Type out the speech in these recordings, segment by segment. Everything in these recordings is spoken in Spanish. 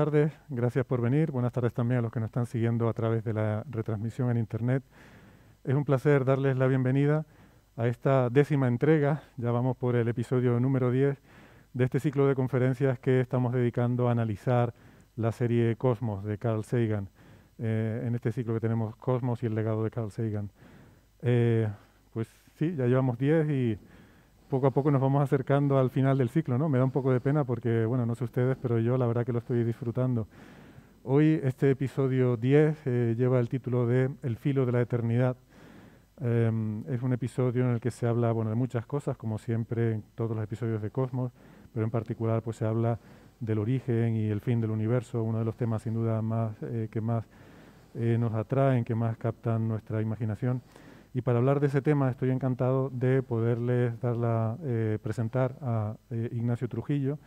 tardes, gracias por venir. Buenas tardes también a los que nos están siguiendo a través de la retransmisión en Internet. Es un placer darles la bienvenida a esta décima entrega, ya vamos por el episodio número 10 de este ciclo de conferencias que estamos dedicando a analizar la serie Cosmos de Carl Sagan. Eh, en este ciclo que tenemos Cosmos y el legado de Carl Sagan. Eh, pues sí, ya llevamos 10 y poco a poco nos vamos acercando al final del ciclo, ¿no? Me da un poco de pena porque, bueno, no sé ustedes, pero yo la verdad que lo estoy disfrutando. Hoy este episodio 10 eh, lleva el título de El filo de la eternidad. Em, es un episodio en el que se habla bueno, de muchas cosas, como siempre en todos los episodios de Cosmos, pero en particular pues, se habla del origen y el fin del universo, uno de los temas sin duda más, eh, que más eh, nos atraen, que más captan nuestra imaginación. Y para hablar de ese tema estoy encantado de poderles dar eh, presentar a eh, Ignacio Trujillo.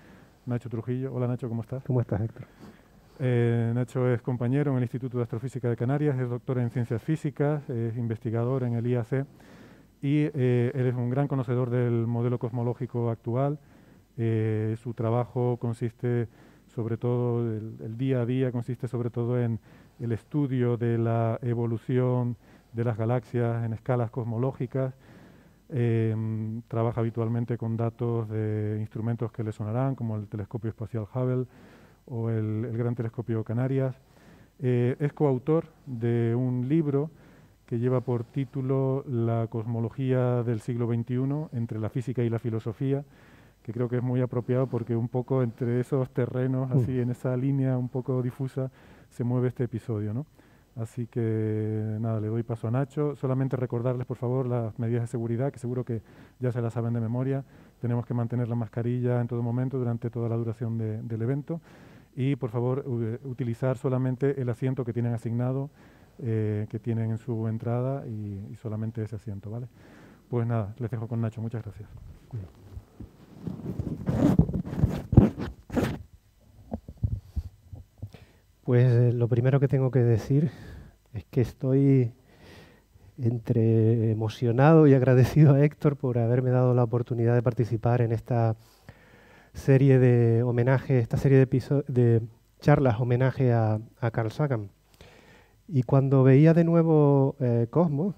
Nacho Trujillo. Hola Nacho, ¿cómo estás? ¿Cómo estás, Héctor? Eh, Nacho es compañero en el Instituto de Astrofísica de Canarias, es doctor en ciencias físicas, es investigador en el IAC y él es un gran conocedor del modelo cosmológico actual. su trabajo consiste sobre todo, el, el día a día consiste sobre todo en el estudio de la evolución de las galaxias en escalas cosmológicas. Em, trabaja habitualmente con datos de instrumentos que le sonarán, como el telescopio espacial Hubble o el, Gran Telescopio Canarias. Eh, es coautor de un libro que lleva por título La cosmología del siglo XXI entre la física y la filosofía, que creo que es muy apropiado porque un poco entre esos terrenos, así en esa línea un poco difusa, se mueve este episodio. ¿no? Así que nada, le doy paso a Nacho. Solamente recordarles, por favor, las medidas de seguridad, que seguro que ya se las saben de memoria. Tenemos que mantener la mascarilla en todo momento durante toda la duración del evento. Y, por favor, utilizar solamente el asiento que tienen asignado, eh, que tienen en su entrada y, solamente ese asiento, ¿vale? Pues nada, les dejo con Nacho. Muchas gracias. Pues eh, lo primero que tengo que decir es que estoy entre emocionado y agradecido a Héctor por haberme dado la oportunidad de participar en esta serie de homenaje, esta serie de, charlas homenaje a, Carl Sagan. Y cuando veía de nuevo eh, Cosmos,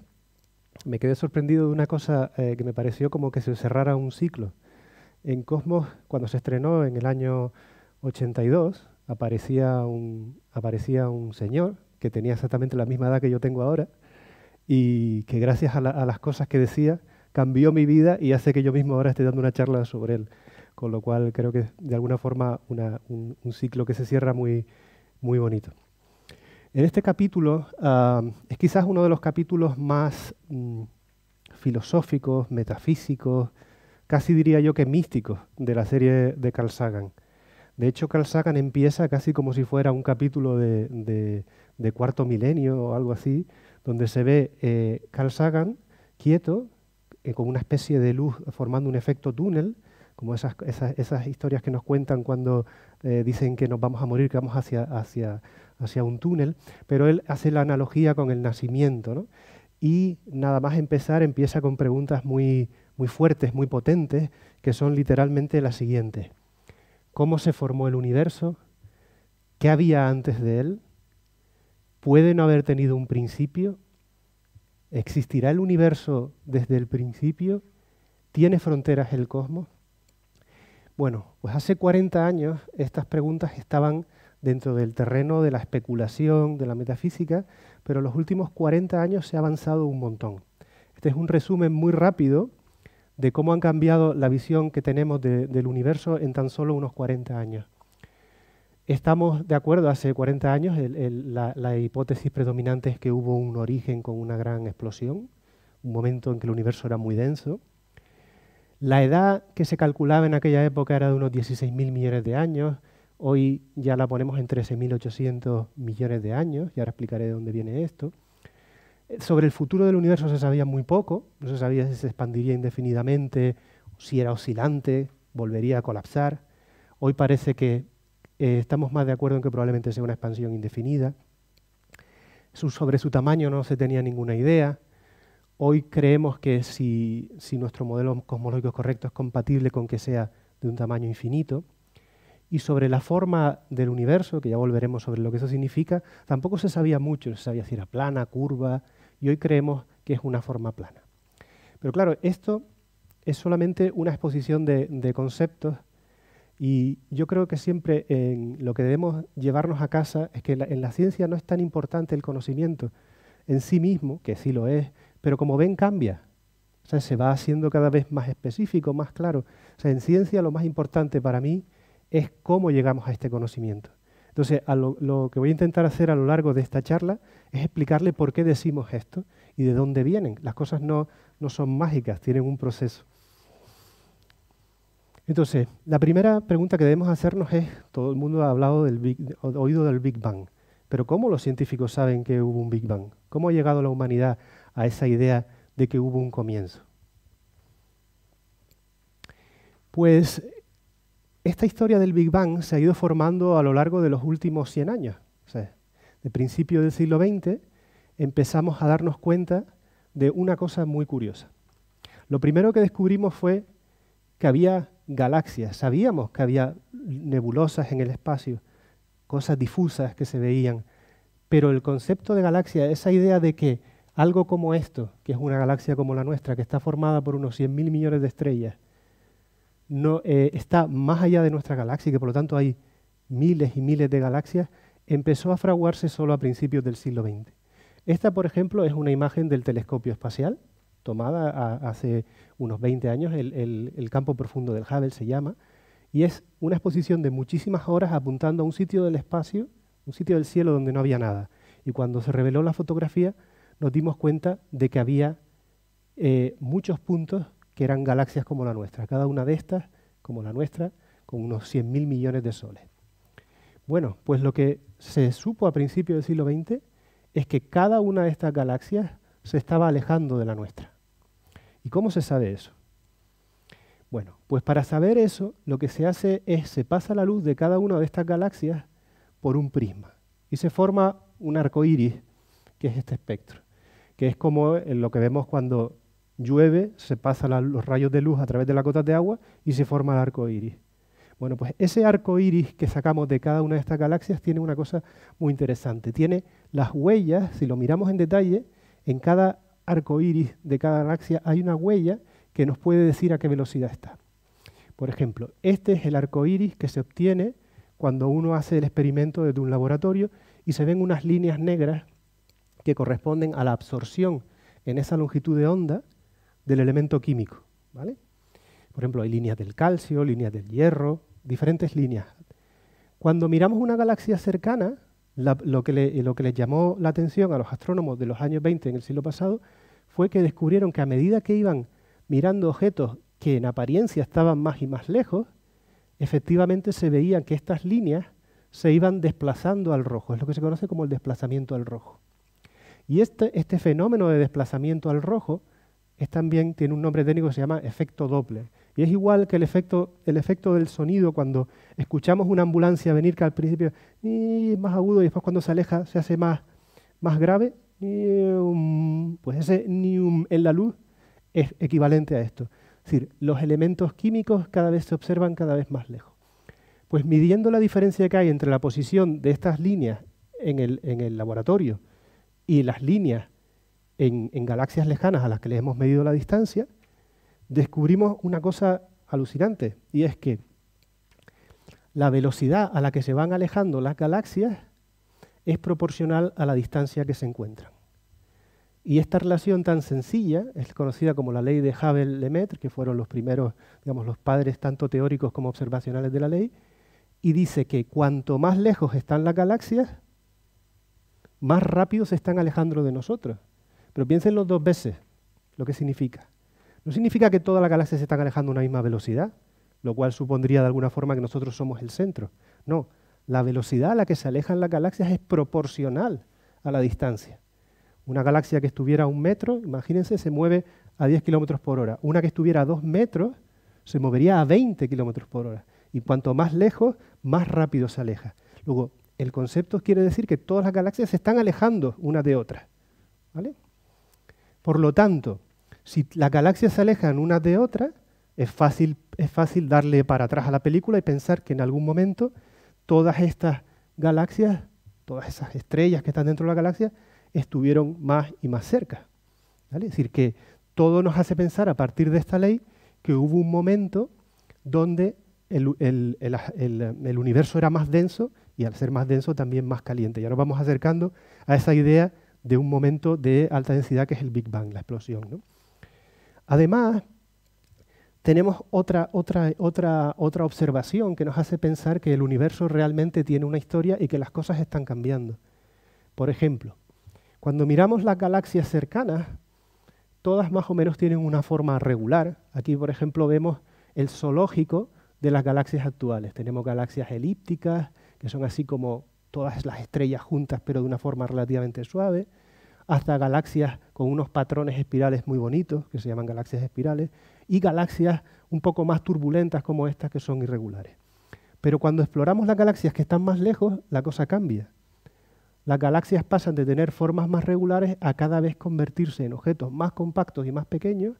me quedé sorprendido de una cosa eh, que me pareció como que se cerrara un ciclo. En Cosmos, cuando se estrenó en el año 82, aparecía un, aparecía un señor que tenía exactamente la misma edad que yo tengo ahora y que gracias a, las cosas que decía cambió mi vida y hace que yo mismo ahora esté dando una charla sobre él. Con lo cual creo que de alguna forma un, ciclo que se cierra muy, muy bonito. En este capítulo ah, es quizás uno de los capítulos más mm, filosóficos, metafísicos, casi diría yo que místicos de la serie de Carl Sagan. De hecho, Carl Sagan empieza casi como si fuera un capítulo de, cuarto milenio o algo así, donde se ve eh, Carl Sagan quieto, eh, con una especie de luz formando un efecto túnel, como esas, historias que nos cuentan cuando eh, dicen que nos vamos a morir, que vamos hacia, hacia, un túnel, pero él hace la analogía con el nacimiento. ¿no? Y nada más empezar, empieza con preguntas muy, muy fuertes, muy potentes, que son literalmente las siguientes cómo se formó el universo, qué había antes de él, puede no haber tenido un principio, existirá el universo desde el principio, tiene fronteras el cosmos. Bueno, pues hace 40 años estas preguntas estaban dentro del terreno de la especulación, de la metafísica, pero en los últimos 40 años se ha avanzado un montón. Este es un resumen muy rápido de cómo han cambiado la visión que tenemos del universo en tan solo unos 40 años. Estamos de acuerdo, hace 40 años la, la, hipótesis predominante es que hubo un origen con una gran explosión, un momento en que el universo era muy denso. La edad que se calculaba en aquella época era de unos 16.000 millones de años, hoy ya la ponemos en 13.800 millones de años, y ahora explicaré de dónde viene esto. Sobre el futuro del universo se sabía muy poco, no se sabía si se expandiría indefinidamente, si era oscilante, volvería a colapsar. Hoy parece que eh, estamos más de acuerdo en que probablemente sea una expansión indefinida. sobre su tamaño no se tenía ninguna idea. Hoy creemos que si, si nuestro modelo cosmológico es correcto es compatible con que sea de un tamaño infinito y sobre la forma del universo, que ya volveremos sobre lo que eso significa, tampoco se sabía mucho, se sabía si era plana, curva, y hoy creemos que es una forma plana. Pero claro, esto es solamente una exposición de, conceptos y yo creo que siempre en lo que debemos llevarnos a casa es que en la ciencia no es tan importante el conocimiento en sí mismo, que sí lo es, pero como ven cambia. sea, se va haciendo cada vez más específico, más claro. sea, en ciencia lo más importante para mí es cómo llegamos a este conocimiento. Entonces, lo, que voy a intentar hacer a lo largo de esta charla es explicarle por qué decimos esto y de dónde vienen. Las cosas no, no son mágicas, tienen un proceso. Entonces, la primera pregunta que debemos hacernos es, todo el mundo ha hablado del oído del Big Bang, pero ¿cómo los científicos saben que hubo un Big Bang? ¿Cómo ha llegado la humanidad a esa idea de que hubo un comienzo? Pues esta historia del Big Bang se ha ido formando a lo largo de los últimos 100 años. de principio del siglo XX empezamos a darnos cuenta de una cosa muy curiosa. Lo primero que descubrimos fue que había galaxias, sabíamos que había nebulosas en el espacio, cosas difusas que se veían, pero el concepto de galaxia, esa idea de que algo como esto, que es una galaxia como la nuestra, que está formada por unos 100.000 millones de estrellas, no, eh, está más allá de nuestra galaxia y que por lo tanto hay miles y miles de galaxias, empezó a fraguarse solo a principios del siglo XX. Esta, por ejemplo, es una imagen del telescopio espacial, tomada hace unos 20 años, el, campo profundo del Hubble se llama, y es una exposición de muchísimas horas apuntando a un sitio del espacio, un sitio del cielo donde no había nada. Y cuando se reveló la fotografía, nos dimos cuenta de que había eh, muchos puntos que eran galaxias como la nuestra, cada una de estas, como la nuestra, con unos 100.000 millones de soles. Bueno, pues lo que se supo a principios del siglo XX es que cada una de estas galaxias se estaba alejando de la nuestra. ¿Y cómo se sabe eso? Bueno, pues para saber eso, lo que se hace es se pasa la luz de cada una de estas galaxias por un prisma y se forma un arco iris, que es este espectro, que es como lo que vemos cuando llueve, se pasan los rayos de luz a través de las gotas de agua y se forma el arco iris. Bueno, pues ese arco iris que sacamos de cada una de estas galaxias tiene una cosa muy interesante. Tiene las huellas, si lo miramos en detalle, en cada arco iris de cada galaxia hay una huella que nos puede decir a qué velocidad está. Por ejemplo, este es el arco iris que se obtiene cuando uno hace el experimento desde un laboratorio y se ven unas líneas negras que corresponden a la absorción en esa longitud de onda del elemento químico. ¿vale? Por ejemplo, hay líneas del calcio, líneas del hierro, diferentes líneas. Cuando miramos una galaxia cercana, lo, que le, les llamó la atención a los astrónomos de los años 20 en el siglo pasado fue que descubrieron que a medida que iban mirando objetos que en apariencia estaban más y más lejos, efectivamente se veían que estas líneas se iban desplazando al rojo. Es lo que se conoce como el desplazamiento al rojo. Y este, este fenómeno de desplazamiento al rojo es también, tiene un nombre técnico que se llama efecto Doppler. Y es igual que el efecto, el efecto del sonido cuando escuchamos una ambulancia venir que al principio es más agudo y después cuando se aleja se hace más, más grave. Pues ese en la luz es equivalente a esto. Es decir, los elementos químicos cada vez se observan cada vez más lejos. Pues midiendo la diferencia que hay entre la posición de estas líneas en el laboratorio y las líneas en, galaxias lejanas a las que les hemos medido la distancia, descubrimos una cosa alucinante, y es que la velocidad a la que se van alejando las galaxias es proporcional a la distancia que se encuentran. Y esta relación tan sencilla es conocida como la ley de Hubble-Lemaitre, que fueron los primeros, digamos, los padres tanto teóricos como observacionales de la ley, y dice que cuanto más lejos están las galaxias, más rápido se están alejando de nosotros. Pero piénsenlo dos veces, lo que significa. No significa que todas las galaxias se están alejando a una misma velocidad, lo cual supondría de alguna forma que nosotros somos el centro. No, la velocidad a la que se alejan las galaxias es proporcional a la distancia. Una galaxia que estuviera a un metro, imagínense, se mueve a 10 kilómetros por hora. Una que estuviera a dos metros se movería a 20 kilómetros por hora. Y cuanto más lejos, más rápido se aleja. Luego, el concepto quiere decir que todas las galaxias se están alejando una de otra. ¿Vale? Por lo tanto, si las galaxias se alejan unas de otras, es fácil, darle para atrás a la película y pensar que en algún momento todas estas galaxias, todas esas estrellas que están dentro de la galaxia, estuvieron más y más cerca. Es decir, que todo nos hace pensar a partir de esta ley que hubo un momento donde el, universo era más denso y al ser más denso también más caliente. Ya nos vamos acercando a esa idea de un momento de alta densidad que es el Big Bang, la explosión. Además, tenemos otra, otra, otra, otra observación que nos hace pensar que el universo realmente tiene una historia y que las cosas están cambiando. Por ejemplo, cuando miramos las galaxias cercanas, todas más o menos tienen una forma regular. Aquí, por ejemplo, vemos el zoológico de las galaxias actuales. Tenemos galaxias elípticas, que son así como todas las estrellas juntas pero de una forma relativamente suave, hasta galaxias con unos patrones espirales muy bonitos, que se llaman galaxias espirales, y galaxias un poco más turbulentas como estas que son irregulares. Pero cuando exploramos las galaxias que están más lejos, la cosa cambia. Las galaxias pasan de tener formas más regulares a cada vez convertirse en objetos más compactos y más pequeños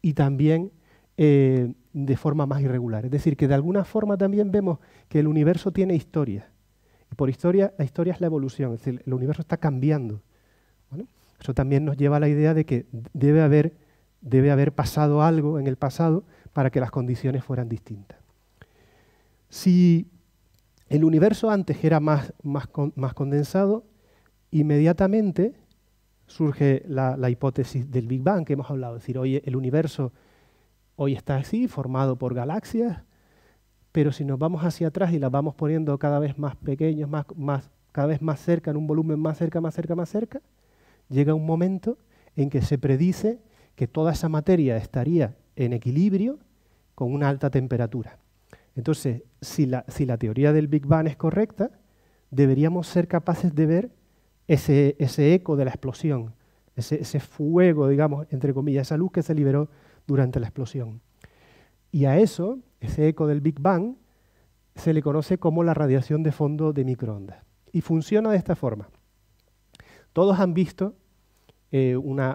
y también eh, de forma más irregular. Es decir, que de alguna forma también vemos que el universo tiene historia por historia, la historia es la evolución, es decir, el universo está cambiando. Eso también nos lleva a la idea de que debe haber, debe haber pasado algo en el pasado para que las condiciones fueran distintas. Si el universo antes era más, más, más condensado, inmediatamente surge la, hipótesis del Big Bang que hemos hablado, es decir, hoy el universo hoy está así, formado por galaxias, pero si nos vamos hacia atrás y las vamos poniendo cada vez más pequeños, más, más, cada vez más cerca, en un volumen más cerca, más cerca, más cerca, llega un momento en que se predice que toda esa materia estaría en equilibrio con una alta temperatura. Entonces, si la, si la teoría del Big Bang es correcta, deberíamos ser capaces de ver ese, eco de la explosión, ese, ese, fuego, digamos, entre comillas, esa luz que se liberó durante la explosión. Y a eso ese eco del Big Bang se le conoce como la radiación de fondo de microondas. Y funciona de esta forma. Todos han visto eh, una,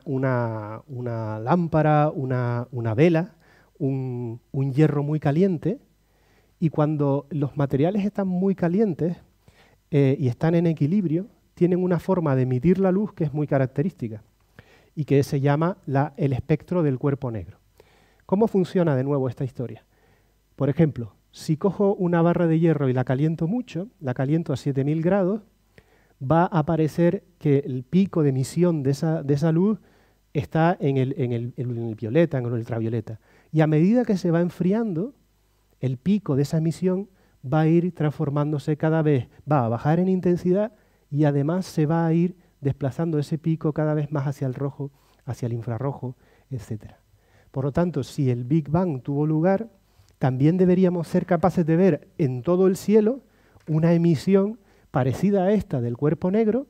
lámpara, una, vela, un, hierro muy caliente, y cuando los materiales están muy calientes eh, y están en equilibrio, tienen una forma de emitir la luz que es muy característica y que se llama la, el espectro del cuerpo negro. ¿Cómo funciona de nuevo esta historia? Por ejemplo, si cojo una barra de hierro y la caliento mucho, la caliento a 7000 grados, va a aparecer que el pico de emisión de esa, luz está en el, en el, violeta, en el ultravioleta. Y a medida que se va enfriando, el pico de esa emisión va a ir transformándose cada vez, va a bajar en intensidad y además se va a ir desplazando ese pico cada vez más hacia el rojo, hacia el infrarrojo, etc. Por lo tanto, si el Big Bang tuvo lugar, también deberíamos ser capaces de ver en todo el cielo una emisión parecida a esta del cuerpo negro,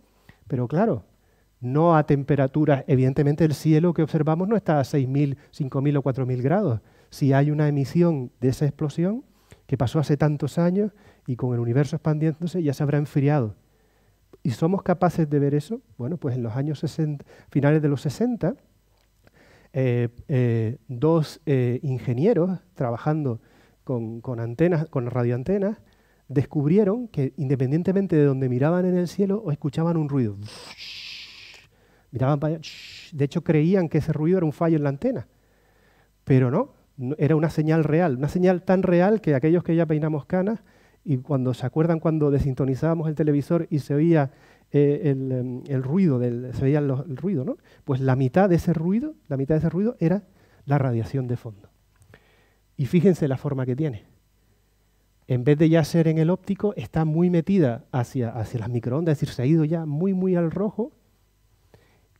pero claro, no a temperaturas, evidentemente el cielo que observamos no está a 6.000, 5.000 o 4.000 grados. Si hay una emisión de esa explosión que pasó hace tantos años y con el universo expandiéndose ya se habrá enfriado. ¿Y somos capaces de ver eso? Bueno, pues en los años 60, finales de los 60, eh, eh, dos eh, ingenieros trabajando con, antenas, con radioantenas, descubrieron que independientemente de donde miraban en el cielo o escuchaban un ruido. Miraban De hecho, creían que ese ruido era un fallo en la antena. Pero no, era una señal real, una señal tan real que aquellos que ya peinamos canas y cuando se acuerdan cuando desintonizábamos el televisor y se oía eh, em, el, ruido, se veía el ruido, ¿no? Pues la mitad de ese ruido, la mitad de ese ruido era la radiación de fondo. Y fíjense la forma que tiene. En vez de ya ser en el óptico, está muy metida hacia, hacia las microondas, es decir, se ha ido ya muy, muy al rojo.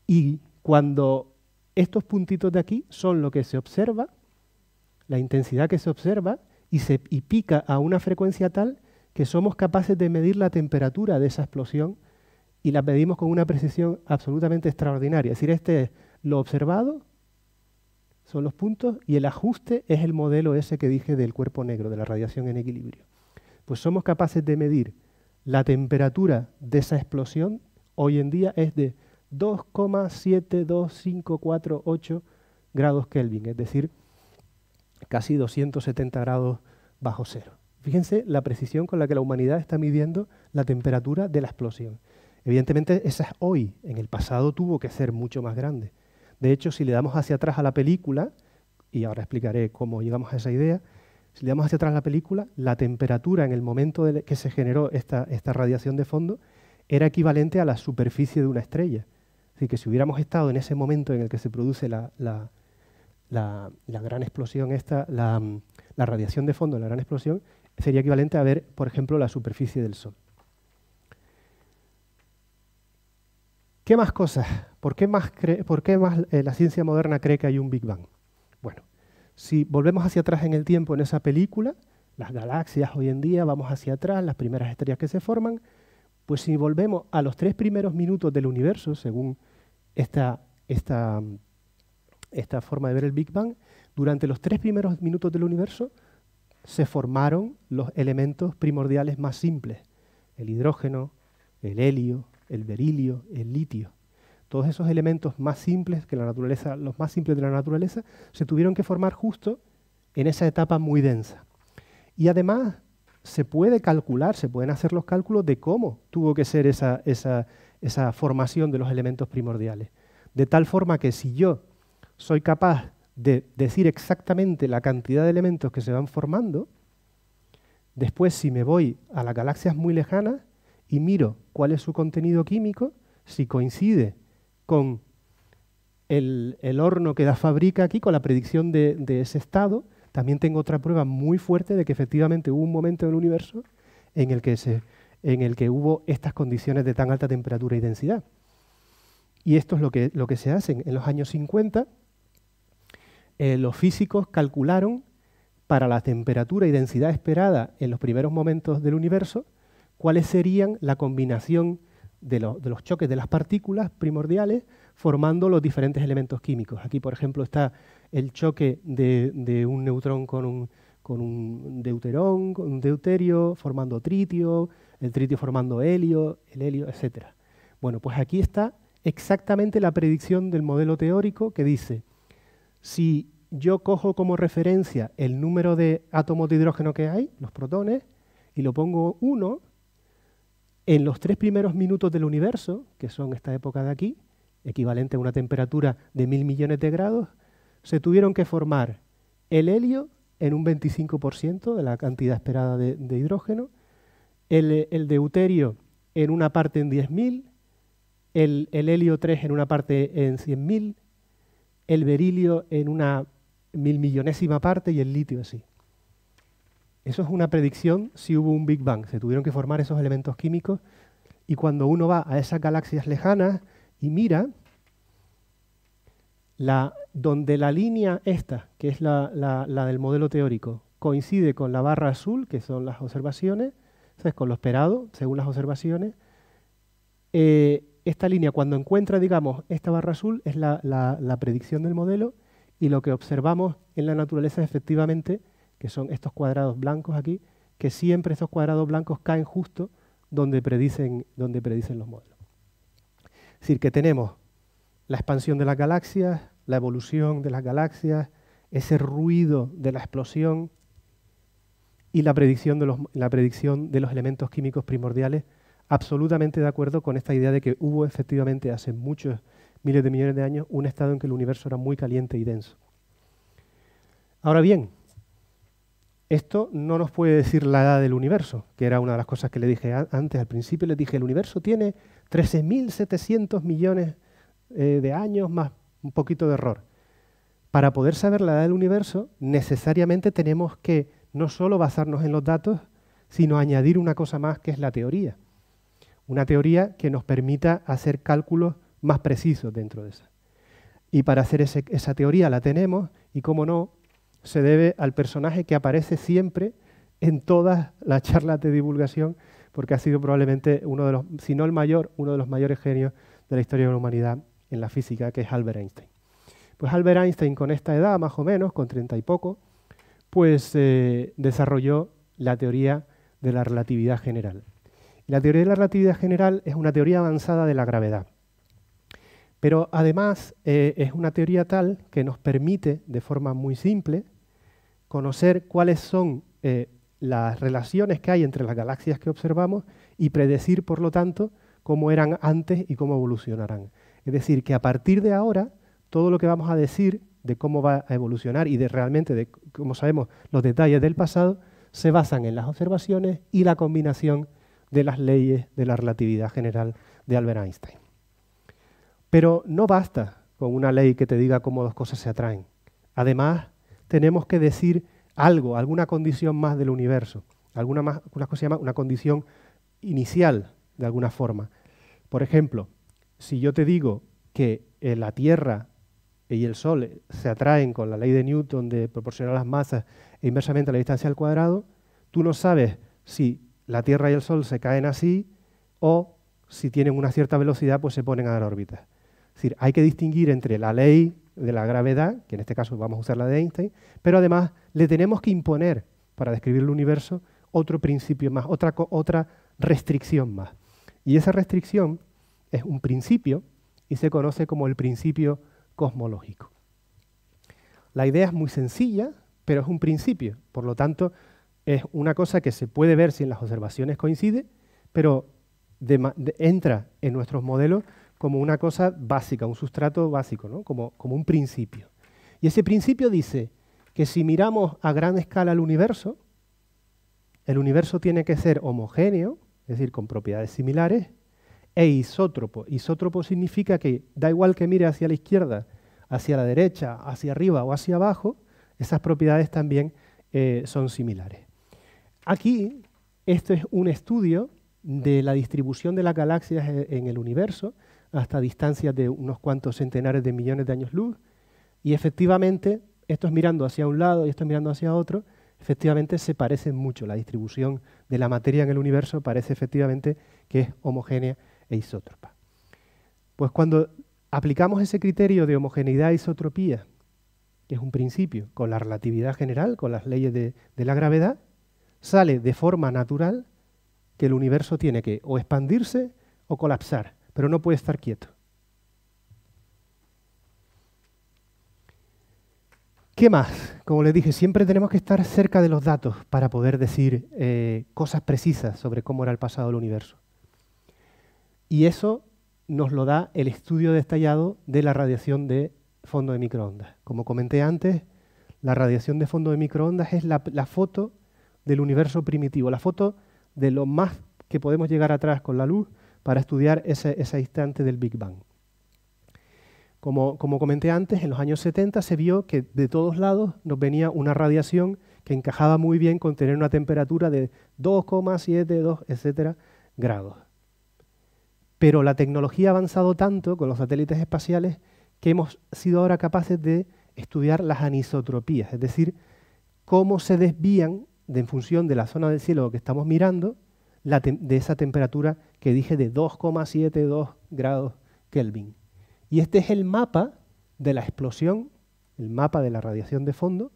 Y cuando estos puntitos de aquí son lo que se observa, la intensidad que se observa, y, se, y pica a una frecuencia tal que somos capaces de medir la temperatura de esa explosión y la medimos con una precisión absolutamente extraordinaria. Es decir, este es lo observado, son los puntos, y el ajuste es el modelo ese que dije del cuerpo negro, de la radiación en equilibrio. Pues somos capaces de medir la temperatura de esa explosión, hoy en día es de 2,72548 grados Kelvin, es decir, casi 270 grados bajo cero. Fíjense la precisión con la que la humanidad está midiendo la temperatura de la explosión. Evidentemente, esa es hoy. En el pasado tuvo que ser mucho más grande. De hecho, si le damos hacia atrás a la película, y ahora explicaré cómo llegamos a esa idea, si le damos hacia atrás a la película, la temperatura en el momento de que se generó esta, radiación de fondo era equivalente a la superficie de una estrella. Así que si hubiéramos estado en ese momento en el que se produce la, gran explosión, esta, la, radiación de fondo, la gran explosión, sería equivalente a ver, por ejemplo, la superficie del Sol. ¿Qué más cosas? ¿Por qué más, más eh, la ciencia moderna cree que hay un Big Bang? Bueno, si volvemos hacia atrás en el tiempo en esa película, las galaxias hoy en día, vamos hacia atrás, las primeras estrellas que se forman, pues si volvemos a los tres primeros minutos del universo, según esta, esta, esta forma de ver el Big Bang, durante los tres primeros minutos del universo se formaron los elementos primordiales más simples, el hidrógeno, el helio, el berilio, el litio. Todos esos elementos más simples que la naturaleza, los más simples de la naturaleza, se tuvieron que formar justo en esa etapa muy densa. Y además se puede calcular, se pueden hacer los cálculos de cómo tuvo que ser esa, esa, esa formación de los elementos primordiales. De tal forma que si yo soy capaz de decir exactamente la cantidad de elementos que se van formando, después si me voy a las galaxias muy lejanas, y miro cuál es su contenido químico, si coincide con el, horno que da fabrica aquí, con la predicción de, ese estado, también tengo otra prueba muy fuerte de que efectivamente hubo un momento en el universo en el que, se, en el que hubo estas condiciones de tan alta temperatura y densidad. Y esto es lo que, lo que se hace. En los años 50, eh, los físicos calcularon para la temperatura y densidad esperada en los primeros momentos del universo cuáles serían la combinación de, los choques de las partículas primordiales formando los diferentes elementos químicos. Aquí, por ejemplo, está el choque de, un neutrón con un, deuterón, con un deuterio, formando tritio, el tritio formando helio, el helio, etc. Bueno, pues aquí está exactamente la predicción del modelo teórico que dice, si yo cojo como referencia el número de átomos de hidrógeno que hay, los protones, y lo pongo uno en los tres primeros minutos del universo, que son esta época de aquí, equivalente a una temperatura de mil millones de grados, se tuvieron que formar el helio en un 25% de la cantidad esperada de, hidrógeno, el, deuterio en una parte en 10.000, el, el helio 3 en una parte en 100.000, el berilio en una mil millonésima parte y el litio así. Eso es una predicción si hubo un Big Bang. Se tuvieron que formar esos elementos químicos y cuando uno va a esas galaxias lejanas y mira, la, donde la línea esta, que es la, del modelo teórico, coincide con la barra azul, que son las observaciones, ¿sabes? con lo esperado, según las observaciones, eh, esta línea cuando encuentra, digamos, esta barra azul es la predicción del modelo y lo que observamos en la naturaleza efectivamente que son estos cuadrados blancos aquí, que siempre estos cuadrados blancos caen justo donde predicen, donde predicen los modelos. Es decir, que tenemos la expansión de las galaxias, la evolución de las galaxias, ese ruido de la explosión y la predicción de los, la predicción de los elementos químicos primordiales, absolutamente de acuerdo con esta idea de que hubo efectivamente hace muchos miles de millones de años un estado en que el universo era muy caliente y denso. Ahora bien, esto no nos puede decir la edad del universo, que era una de las cosas que le dije antes. Al principio Le dije, el universo tiene 13.700 millones eh, de años más un poquito de error. Para poder saber la edad del universo, necesariamente tenemos que no solo basarnos en los datos, sino añadir una cosa más que es la teoría. Una teoría que nos permita hacer cálculos más precisos dentro de esa. Y para hacer esa teoría la tenemos, y cómo no, se debe al personaje que aparece siempre en todas las charlas de divulgación, porque ha sido probablemente uno de los, si no el mayor, uno de los mayores genios de la historia de la humanidad en la física, que es Albert Einstein. Pues Albert Einstein con esta edad, más o menos, con treinta y poco, pues eh, desarrolló la teoría de la relatividad general. La teoría de la relatividad general es una teoría avanzada de la gravedad, pero además eh, es una teoría tal que nos permite, de forma muy simple, conocer cuáles son eh, las relaciones que hay entre las galaxias que observamos y predecir, por lo tanto, cómo eran antes y cómo evolucionarán. Es decir, que a partir de ahora, todo lo que vamos a decir de cómo va a evolucionar y de realmente de sabemos los detalles del pasado, se basan en las observaciones y la combinación de las leyes de la relatividad general de Albert Einstein. Pero no basta con una ley que te diga cómo dos cosas se atraen. Además, tenemos que decir algo, alguna condición más del universo, alguna más, una se llama una condición inicial, de alguna forma. Por ejemplo, si yo te digo que eh, la Tierra y el Sol eh, se atraen con la ley de Newton de proporcionar las masas e inversamente a la distancia al cuadrado, tú no sabes si la Tierra y el Sol se caen así o si tienen una cierta velocidad pues se ponen a dar órbitas. Es decir, hay que distinguir entre la ley de la gravedad, que en este caso vamos a usar la de Einstein, pero además le tenemos que imponer, para describir el universo, otro principio más, otra, otra restricción más. Y esa restricción es un principio y se conoce como el principio cosmológico. La idea es muy sencilla, pero es un principio, por lo tanto es una cosa que se puede ver si en las observaciones coincide, pero entra en nuestros modelos como una cosa básica, un sustrato básico, ¿no? como, un principio. Y ese principio dice que si miramos a gran escala el universo, el universo tiene que ser homogéneo, es decir, con propiedades similares, e isótropo. Isótropo significa que da igual que mire hacia la izquierda, hacia la derecha, hacia arriba o hacia abajo, esas propiedades también eh, son similares. Aquí, esto es un estudio de la distribución de las galaxias e, en el universo hasta distancias de unos cuantos centenares de millones de años luz, y efectivamente, esto es mirando hacia un lado y esto es mirando hacia otro, efectivamente se parece mucho. La distribución de la materia en el universo parece efectivamente que es homogénea e isótropa. Pues cuando aplicamos ese criterio de homogeneidad e isotropía, que es un principio, con la relatividad general, con las leyes de la gravedad, sale de forma natural que el universo tiene que o expandirse o colapsar pero no puede estar quieto. ¿Qué más? Como les dije, siempre tenemos que estar cerca de los datos para poder decir eh, cosas precisas sobre cómo era el pasado del universo. Y eso nos lo da el estudio detallado de la radiación de fondo de microondas. Como comenté antes, la radiación de fondo de microondas es la, foto del universo primitivo, la foto de lo más que podemos llegar atrás con la luz para estudiar ese, instante del Big Bang. Como, comenté antes, en los años 70 se vio que de todos lados nos venía una radiación que encajaba muy bien con tener una temperatura de 2,72, etcétera, grados. Pero la tecnología ha avanzado tanto con los satélites espaciales que hemos sido ahora capaces de estudiar las anisotropías, es decir, cómo se desvían en función de la zona del cielo que estamos mirando, de esa temperatura que dije de 2,72 grados Kelvin. Y este es el mapa de la explosión, el mapa de la radiación de fondo,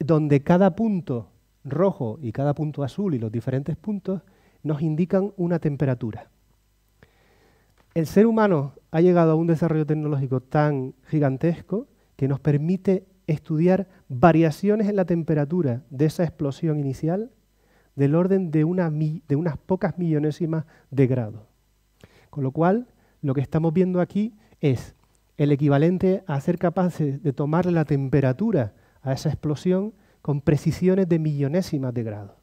donde cada punto rojo y cada punto azul y los diferentes puntos nos indican una temperatura. El ser humano ha llegado a un desarrollo tecnológico tan gigantesco que nos permite estudiar variaciones en la temperatura de esa explosión inicial del orden de, una, de unas pocas millonésimas de grado. Con lo cual, lo que estamos viendo aquí es el equivalente a ser capaces de tomar la temperatura a esa explosión con precisiones de millonésimas de grado.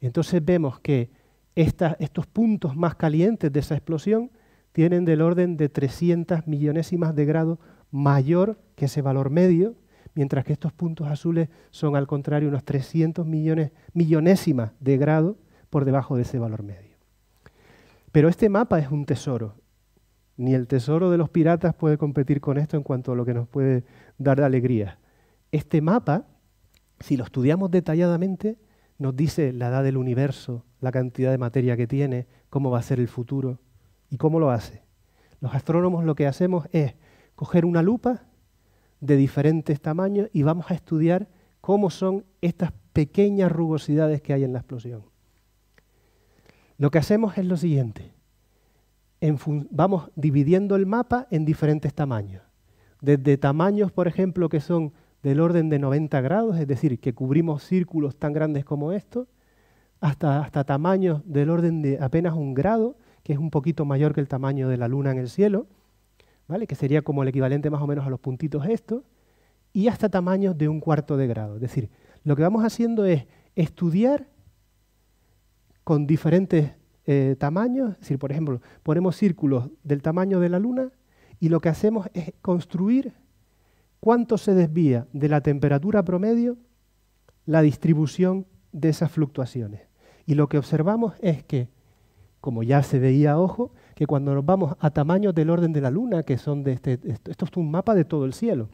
Entonces vemos que estos puntos más calientes de esa explosión tienen del orden de 300 millonésimas de grado mayor que ese valor medio mientras que estos puntos azules son al contrario unos 300 millones, millonésimas de grado por debajo de ese valor medio. Pero este mapa es un tesoro. Ni el tesoro de los piratas puede competir con esto en cuanto a lo que nos puede dar de alegría. Este mapa, si lo estudiamos detalladamente, nos dice la edad del universo, la cantidad de materia que tiene, cómo va a ser el futuro y cómo lo hace. Los astrónomos lo que hacemos es coger una lupa de diferentes tamaños y vamos a estudiar cómo son estas pequeñas rugosidades que hay en la explosión. Lo que hacemos es lo siguiente. vamos dividiendo el mapa en diferentes tamaños. Desde tamaños, por ejemplo, que son del orden de 90 grados, es decir, que cubrimos círculos tan grandes como estos, hasta, hasta tamaños del orden de apenas un grado, que es un poquito mayor que el tamaño de la luna en el cielo, que sería como el equivalente más o menos a los puntitos estos, y hasta tamaños de un cuarto de grado. Es decir, lo que vamos haciendo es estudiar con diferentes eh, tamaños, es decir, por ejemplo, ponemos círculos del tamaño de la Luna y lo que hacemos es construir cuánto se desvía de la temperatura promedio la distribución de esas fluctuaciones. Y lo que observamos es que, como ya se veía a ojo, que cuando nos vamos a tamaños del orden de la luna, que son de este, esto es un mapa de todo el cielo,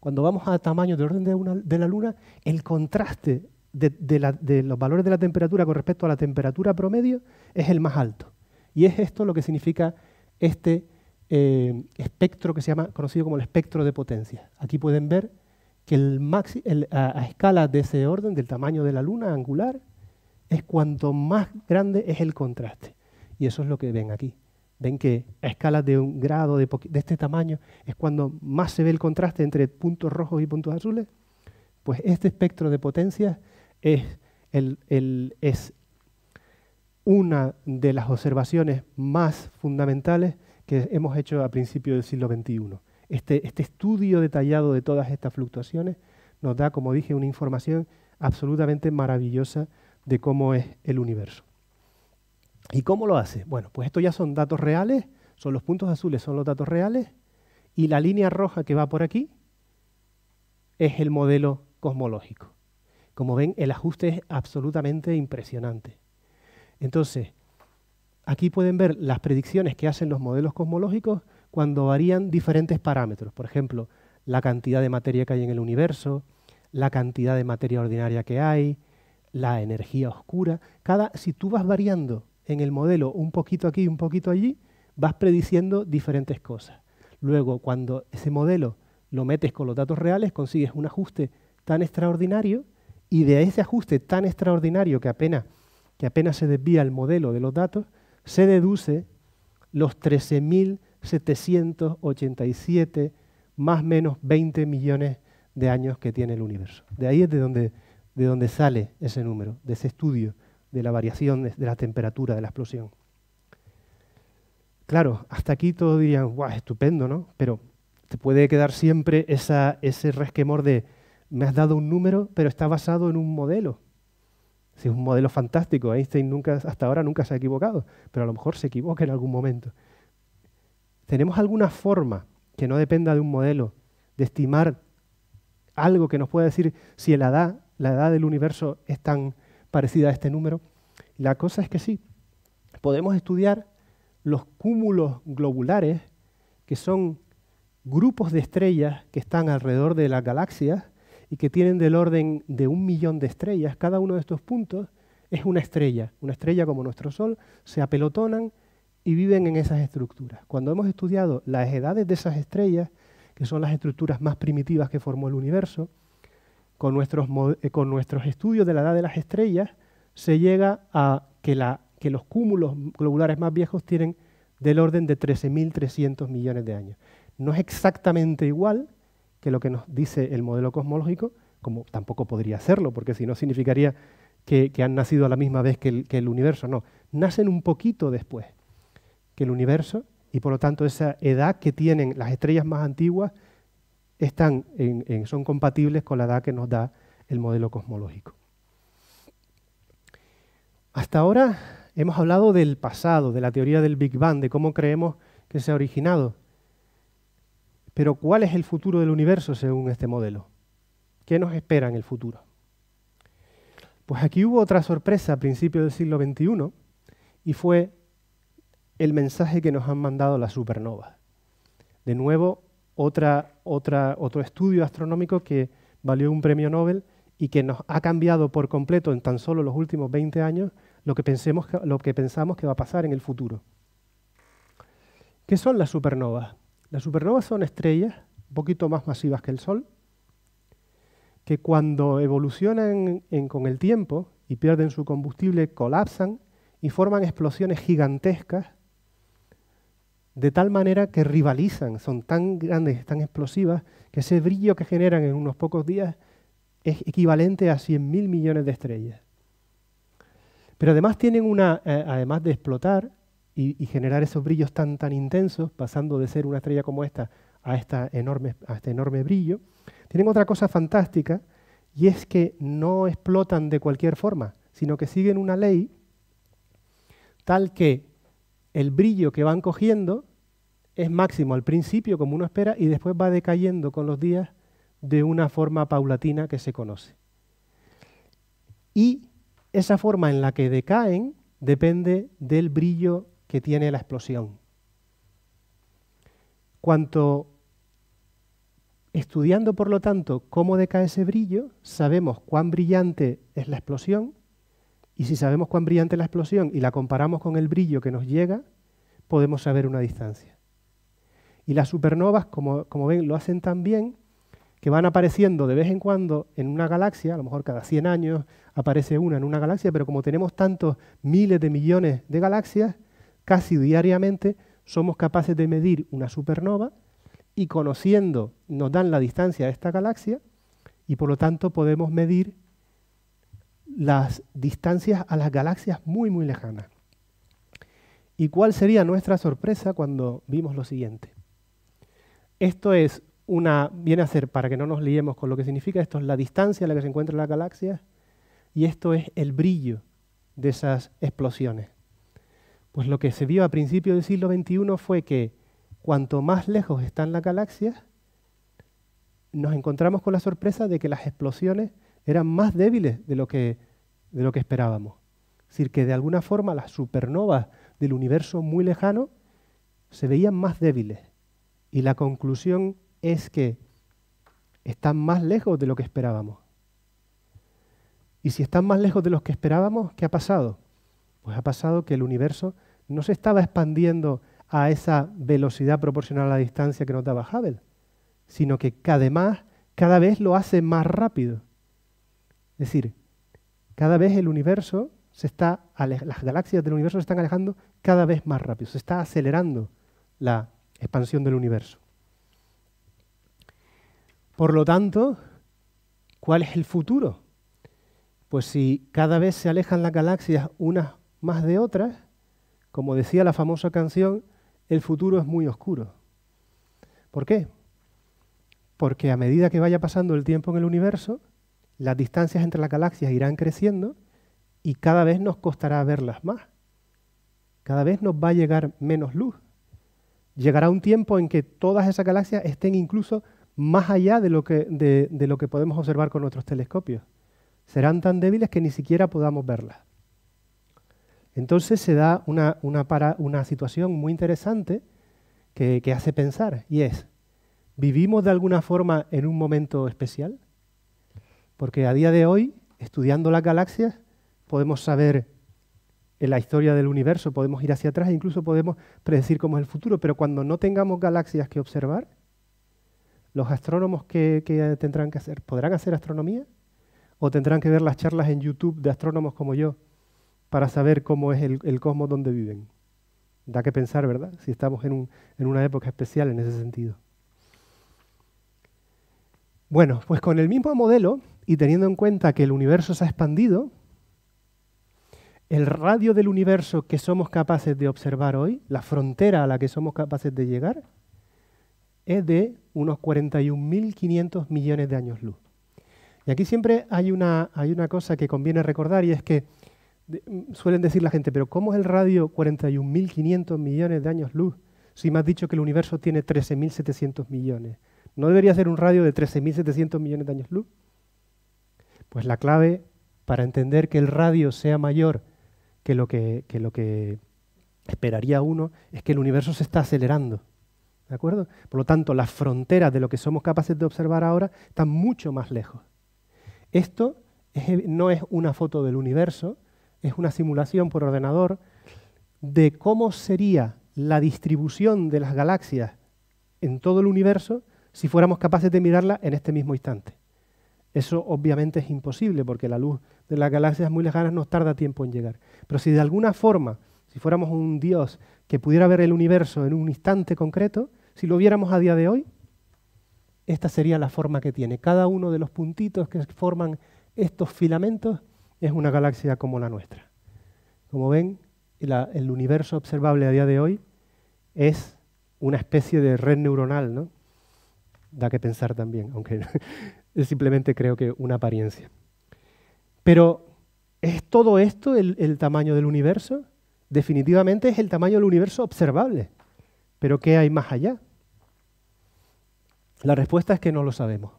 cuando vamos a tamaños del orden de, la luna, el contraste de, los valores de la temperatura con respecto a la temperatura promedio es el más alto. Y es esto lo que significa este eh, espectro que se llama, conocido como el espectro de potencia. Aquí pueden ver que el a, escala de ese orden, del tamaño de la luna angular, es cuanto más grande es el contraste. Y eso es lo que ven aquí. Ven que a escalas de un grado de, este tamaño es cuando más se ve el contraste entre puntos rojos y puntos azules. Pues este espectro de potencias es, una de las observaciones más fundamentales que hemos hecho a principios del siglo XXI. Este, este, estudio detallado de todas estas fluctuaciones nos da, como dije, una información absolutamente maravillosa de cómo es el universo. ¿Y cómo lo hace? Bueno, pues esto ya son datos reales, son los puntos azules, son los datos reales, y la línea roja que va por aquí es el modelo cosmológico. Como ven, el ajuste es absolutamente impresionante. Entonces, aquí pueden ver las predicciones que hacen los modelos cosmológicos cuando varían diferentes parámetros. Por ejemplo, la cantidad de materia que hay en el universo, la cantidad de materia ordinaria que hay, la energía oscura. Cada, si tú vas variando en el modelo un poquito aquí un poquito allí, vas prediciendo diferentes cosas. Luego, cuando ese modelo lo metes con los datos reales, consigues un ajuste tan extraordinario y de ese ajuste tan extraordinario que apenas, que apenas se desvía el modelo de los datos, se deduce los 13.787 más menos 20 millones de años que tiene el universo. De ahí es de donde, de donde sale ese número, de ese estudio de la variación de, la temperatura de la explosión. Claro, hasta aquí todos dirían, guau, estupendo, ¿no? Pero te puede quedar siempre esa, ese resquemor de, me has dado un número, pero está basado en un modelo. Es un modelo fantástico. Einstein nunca, hasta ahora nunca se ha equivocado, pero a lo mejor se equivoca en algún momento. ¿Tenemos alguna forma que no dependa de un modelo de estimar algo que nos pueda decir si la edad, la edad del universo es tan parecida a este número. La cosa es que sí, podemos estudiar los cúmulos globulares, que son grupos de estrellas que están alrededor de las galaxias y que tienen del orden de un millón de estrellas. Cada uno de estos puntos es una estrella, una estrella como nuestro Sol, se apelotonan y viven en esas estructuras. Cuando hemos estudiado las edades de esas estrellas, que son las estructuras más primitivas que formó el universo, eh, con nuestros, estudios de la edad de las estrellas, se llega a que, la, que los cúmulos globulares más viejos tienen del orden de 13.300 millones de años. No es exactamente igual que lo que nos dice el modelo cosmológico, como tampoco podría serlo, porque si no significaría que, han nacido a la misma vez que el universo. No, nacen un poquito después que el universo y por lo tanto esa edad que tienen las estrellas más antiguas están son compatibles con la edad que nos da el modelo cosmológico. Hasta ahora hemos hablado del pasado, de la teoría del Big Bang, de cómo creemos que se ha originado. Pero ¿cuál es el futuro del universo según este modelo? ¿Qué nos espera en el futuro? Pues aquí hubo otra sorpresa a principios del siglo XXI y fue el mensaje que nos han mandado las supernovas. De nuevo, otra, otro estudio astronómico que valió un premio Nobel y que nos ha cambiado por completo en tan solo los últimos 20 años lo que, pensemos, lo que pensamos que va a pasar en el futuro. ¿Qué son las supernovas? Las supernovas son estrellas un poquito más masivas que el Sol, que cuando evolucionan con el tiempo y pierden su combustible, colapsan y forman explosiones gigantescas de tal manera que rivalizan, son tan grandes, tan explosivas, que ese brillo que generan en unos pocos días es equivalente a 100.000 millones de estrellas. Pero además tienen una, eh, además de explotar y, y, generar esos brillos tan, tan intensos, pasando de ser una estrella como esta a, esta enorme, a este enorme brillo, tienen otra cosa fantástica y es que no explotan de cualquier forma, sino que siguen una ley tal que el brillo que van cogiendo es máximo al principio, como uno espera, y después va decayendo con los días de una forma paulatina que se conoce. Y esa forma en la que decaen depende del brillo que tiene la explosión. Cuanto estudiando, por lo tanto, cómo decae ese brillo, sabemos cuán brillante es la explosión, y si sabemos cuán brillante es la explosión y la comparamos con el brillo que nos llega, podemos saber una distancia. Y las supernovas, como, como ven, lo hacen tan bien que van apareciendo de vez en cuando en una galaxia, a lo mejor cada 100 años aparece una en una galaxia, pero como tenemos tantos miles de millones de galaxias, casi diariamente somos capaces de medir una supernova y conociendo nos dan la distancia a esta galaxia y por lo tanto podemos medir las distancias a las galaxias muy muy lejanas. ¿Y cuál sería nuestra sorpresa cuando vimos lo siguiente? Esto es una, viene a ser, para que no nos liemos con lo que significa esto, es la distancia a la que se encuentra la galaxia y esto es el brillo de esas explosiones. Pues lo que se vio a principios del siglo XXI fue que cuanto más lejos están las galaxias, nos encontramos con la sorpresa de que las explosiones eran más débiles de lo que, de lo que esperábamos. Es decir, que de alguna forma las supernovas del universo muy lejano se veían más débiles. Y la conclusión es que están más lejos de lo que esperábamos. Y si están más lejos de lo que esperábamos, ¿qué ha pasado? Pues ha pasado que el universo no se estaba expandiendo a esa velocidad proporcional a la distancia que notaba daba Hubble, sino que además cada vez lo hace más rápido. Es decir, cada vez el universo se está, las galaxias del universo se están alejando cada vez más rápido, se está acelerando la expansión del universo. Por lo tanto, ¿cuál es el futuro? Pues si cada vez se alejan las galaxias unas más de otras, como decía la famosa canción, el futuro es muy oscuro. ¿Por qué? Porque a medida que vaya pasando el tiempo en el universo, las distancias entre las galaxias irán creciendo y cada vez nos costará verlas más. Cada vez nos va a llegar menos luz llegará un tiempo en que todas esas galaxias estén incluso más allá de lo que, de, lo que podemos observar con nuestros telescopios. Serán tan débiles que ni siquiera podamos verlas. Entonces se da una, una situación muy interesante que, que hace pensar, y es, ¿vivimos de alguna forma en un momento especial? Porque a día de hoy, estudiando las galaxias, podemos saber en la historia del universo, podemos ir hacia atrás e incluso podemos predecir cómo es el futuro, pero cuando no tengamos galaxias que observar, los astrónomos que, tendrán que hacer, ¿podrán hacer astronomía? ¿O tendrán que ver las charlas en YouTube de astrónomos como yo para saber cómo es el, cosmos donde viven? Da que pensar, ¿verdad? Si estamos en una época especial en ese sentido. Bueno, pues con el mismo modelo y teniendo en cuenta que el universo se ha expandido, el radio del universo que somos capaces de observar hoy, la frontera a la que somos capaces de llegar, es de unos 41.500 millones de años luz. Y aquí siempre hay una, hay una cosa que conviene recordar y es que mm, suelen decir la gente, pero ¿cómo es el radio 41.500 millones de años luz? Si me has dicho que el universo tiene 13.700 millones. ¿No debería ser un radio de 13.700 millones de años luz? Pues la clave para entender que el radio sea mayor que lo que, lo que esperaría uno es que el universo se está acelerando. ¿De acuerdo? Por lo tanto, las fronteras de lo que somos capaces de observar ahora están mucho más lejos. Esto no es una foto del universo, es una simulación por ordenador de cómo sería la distribución de las galaxias en todo el universo si fuéramos capaces de mirarla en este mismo instante. Eso obviamente es imposible porque la luz de las galaxias muy lejanas nos tarda tiempo en llegar. Pero si de alguna forma, si fuéramos un Dios que pudiera ver el universo en un instante concreto, si lo viéramos a día de hoy, esta sería la forma que tiene. Cada uno de los puntitos que forman estos filamentos es una galaxia como la nuestra. Como ven, el universo observable a día de hoy es una especie de red neuronal, ¿no? Da que pensar también, aunque es simplemente creo que una apariencia. Pero ¿es todo esto el, tamaño del universo? Definitivamente es el tamaño del universo observable. Pero ¿qué hay más allá? La respuesta es que no lo sabemos.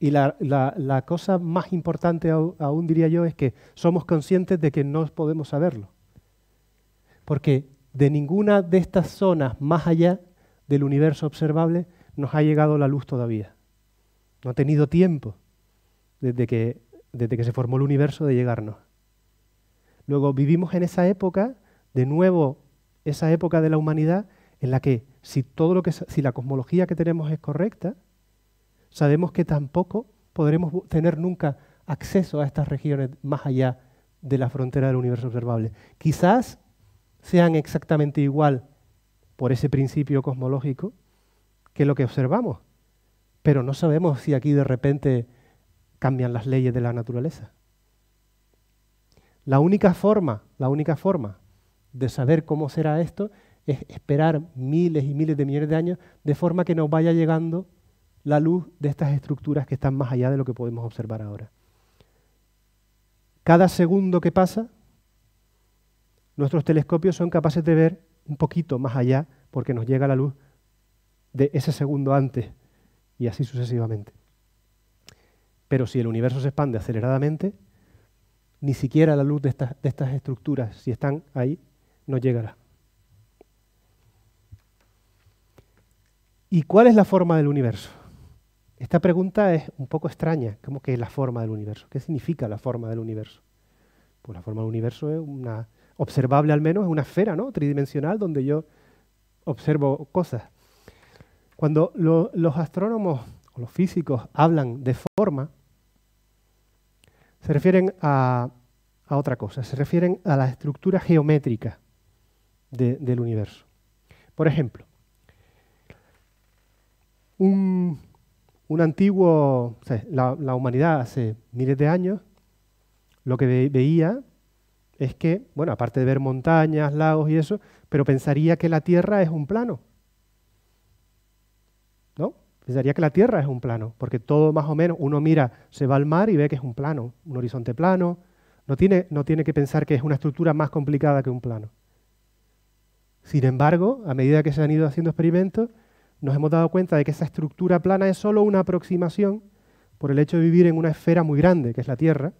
Y la, cosa más importante aún, diría yo, es que somos conscientes de que no podemos saberlo. Porque de ninguna de estas zonas más allá del universo observable nos ha llegado la luz todavía. No ha tenido tiempo desde que, desde que se formó el universo de llegarnos. Luego vivimos en esa época, de nuevo, esa época de la humanidad en la que si todo lo que si la cosmología que tenemos es correcta, sabemos que tampoco podremos tener nunca acceso a estas regiones más allá de la frontera del universo observable. Quizás sean exactamente igual por ese principio cosmológico que lo que observamos, pero no sabemos si aquí de repente cambian las leyes de la naturaleza. La única forma, la única forma de saber cómo será esto es esperar miles y miles de millones de años de forma que nos vaya llegando la luz de estas estructuras que están más allá de lo que podemos observar ahora. Cada segundo que pasa, nuestros telescopios son capaces de ver un poquito más allá porque nos llega la luz de ese segundo antes y así sucesivamente. Pero si el universo se expande aceleradamente, ni siquiera la luz de estas, estructuras, si están ahí, no llegará. ¿Y cuál es la forma del universo? Esta pregunta es un poco extraña, ¿Cómo que es la forma del universo. ¿Qué significa la forma del universo? Pues la forma del universo es una observable al menos, es una esfera, ¿no? tridimensional donde yo observo cosas. Cuando los astrónomos o los físicos hablan de forma, se refieren a, otra cosa, se refieren a la estructura geométrica del universo. Por ejemplo, un, antiguo, la, humanidad hace miles de años, lo que veía es que, bueno, aparte de ver montañas, lagos y eso, pero pensaría que la Tierra es un plano pensaría que la Tierra es un plano, porque todo más o menos uno mira, se va al mar y ve que es un plano, un horizonte plano. No tiene, que pensar que es una estructura más complicada que un plano. Sin embargo, a medida que se han ido haciendo experimentos, nos hemos dado cuenta de que esa estructura plana es solo una aproximación por el hecho de vivir en una esfera muy grande, que es la Tierra.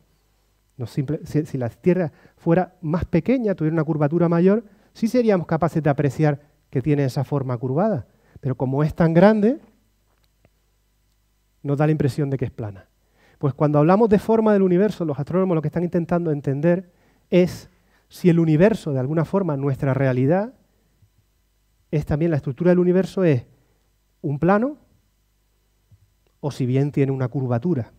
si, la Tierra fuera más pequeña, tuviera una curvatura mayor, sí seríamos capaces de apreciar que tiene esa forma curvada. Pero como es tan grande, nos da la impresión de que es plana. Pues cuando hablamos de forma del universo, los astrónomos lo que están intentando entender es si el universo, de alguna forma, nuestra realidad, es también la estructura del universo, es un plano o si bien tiene una curvatura.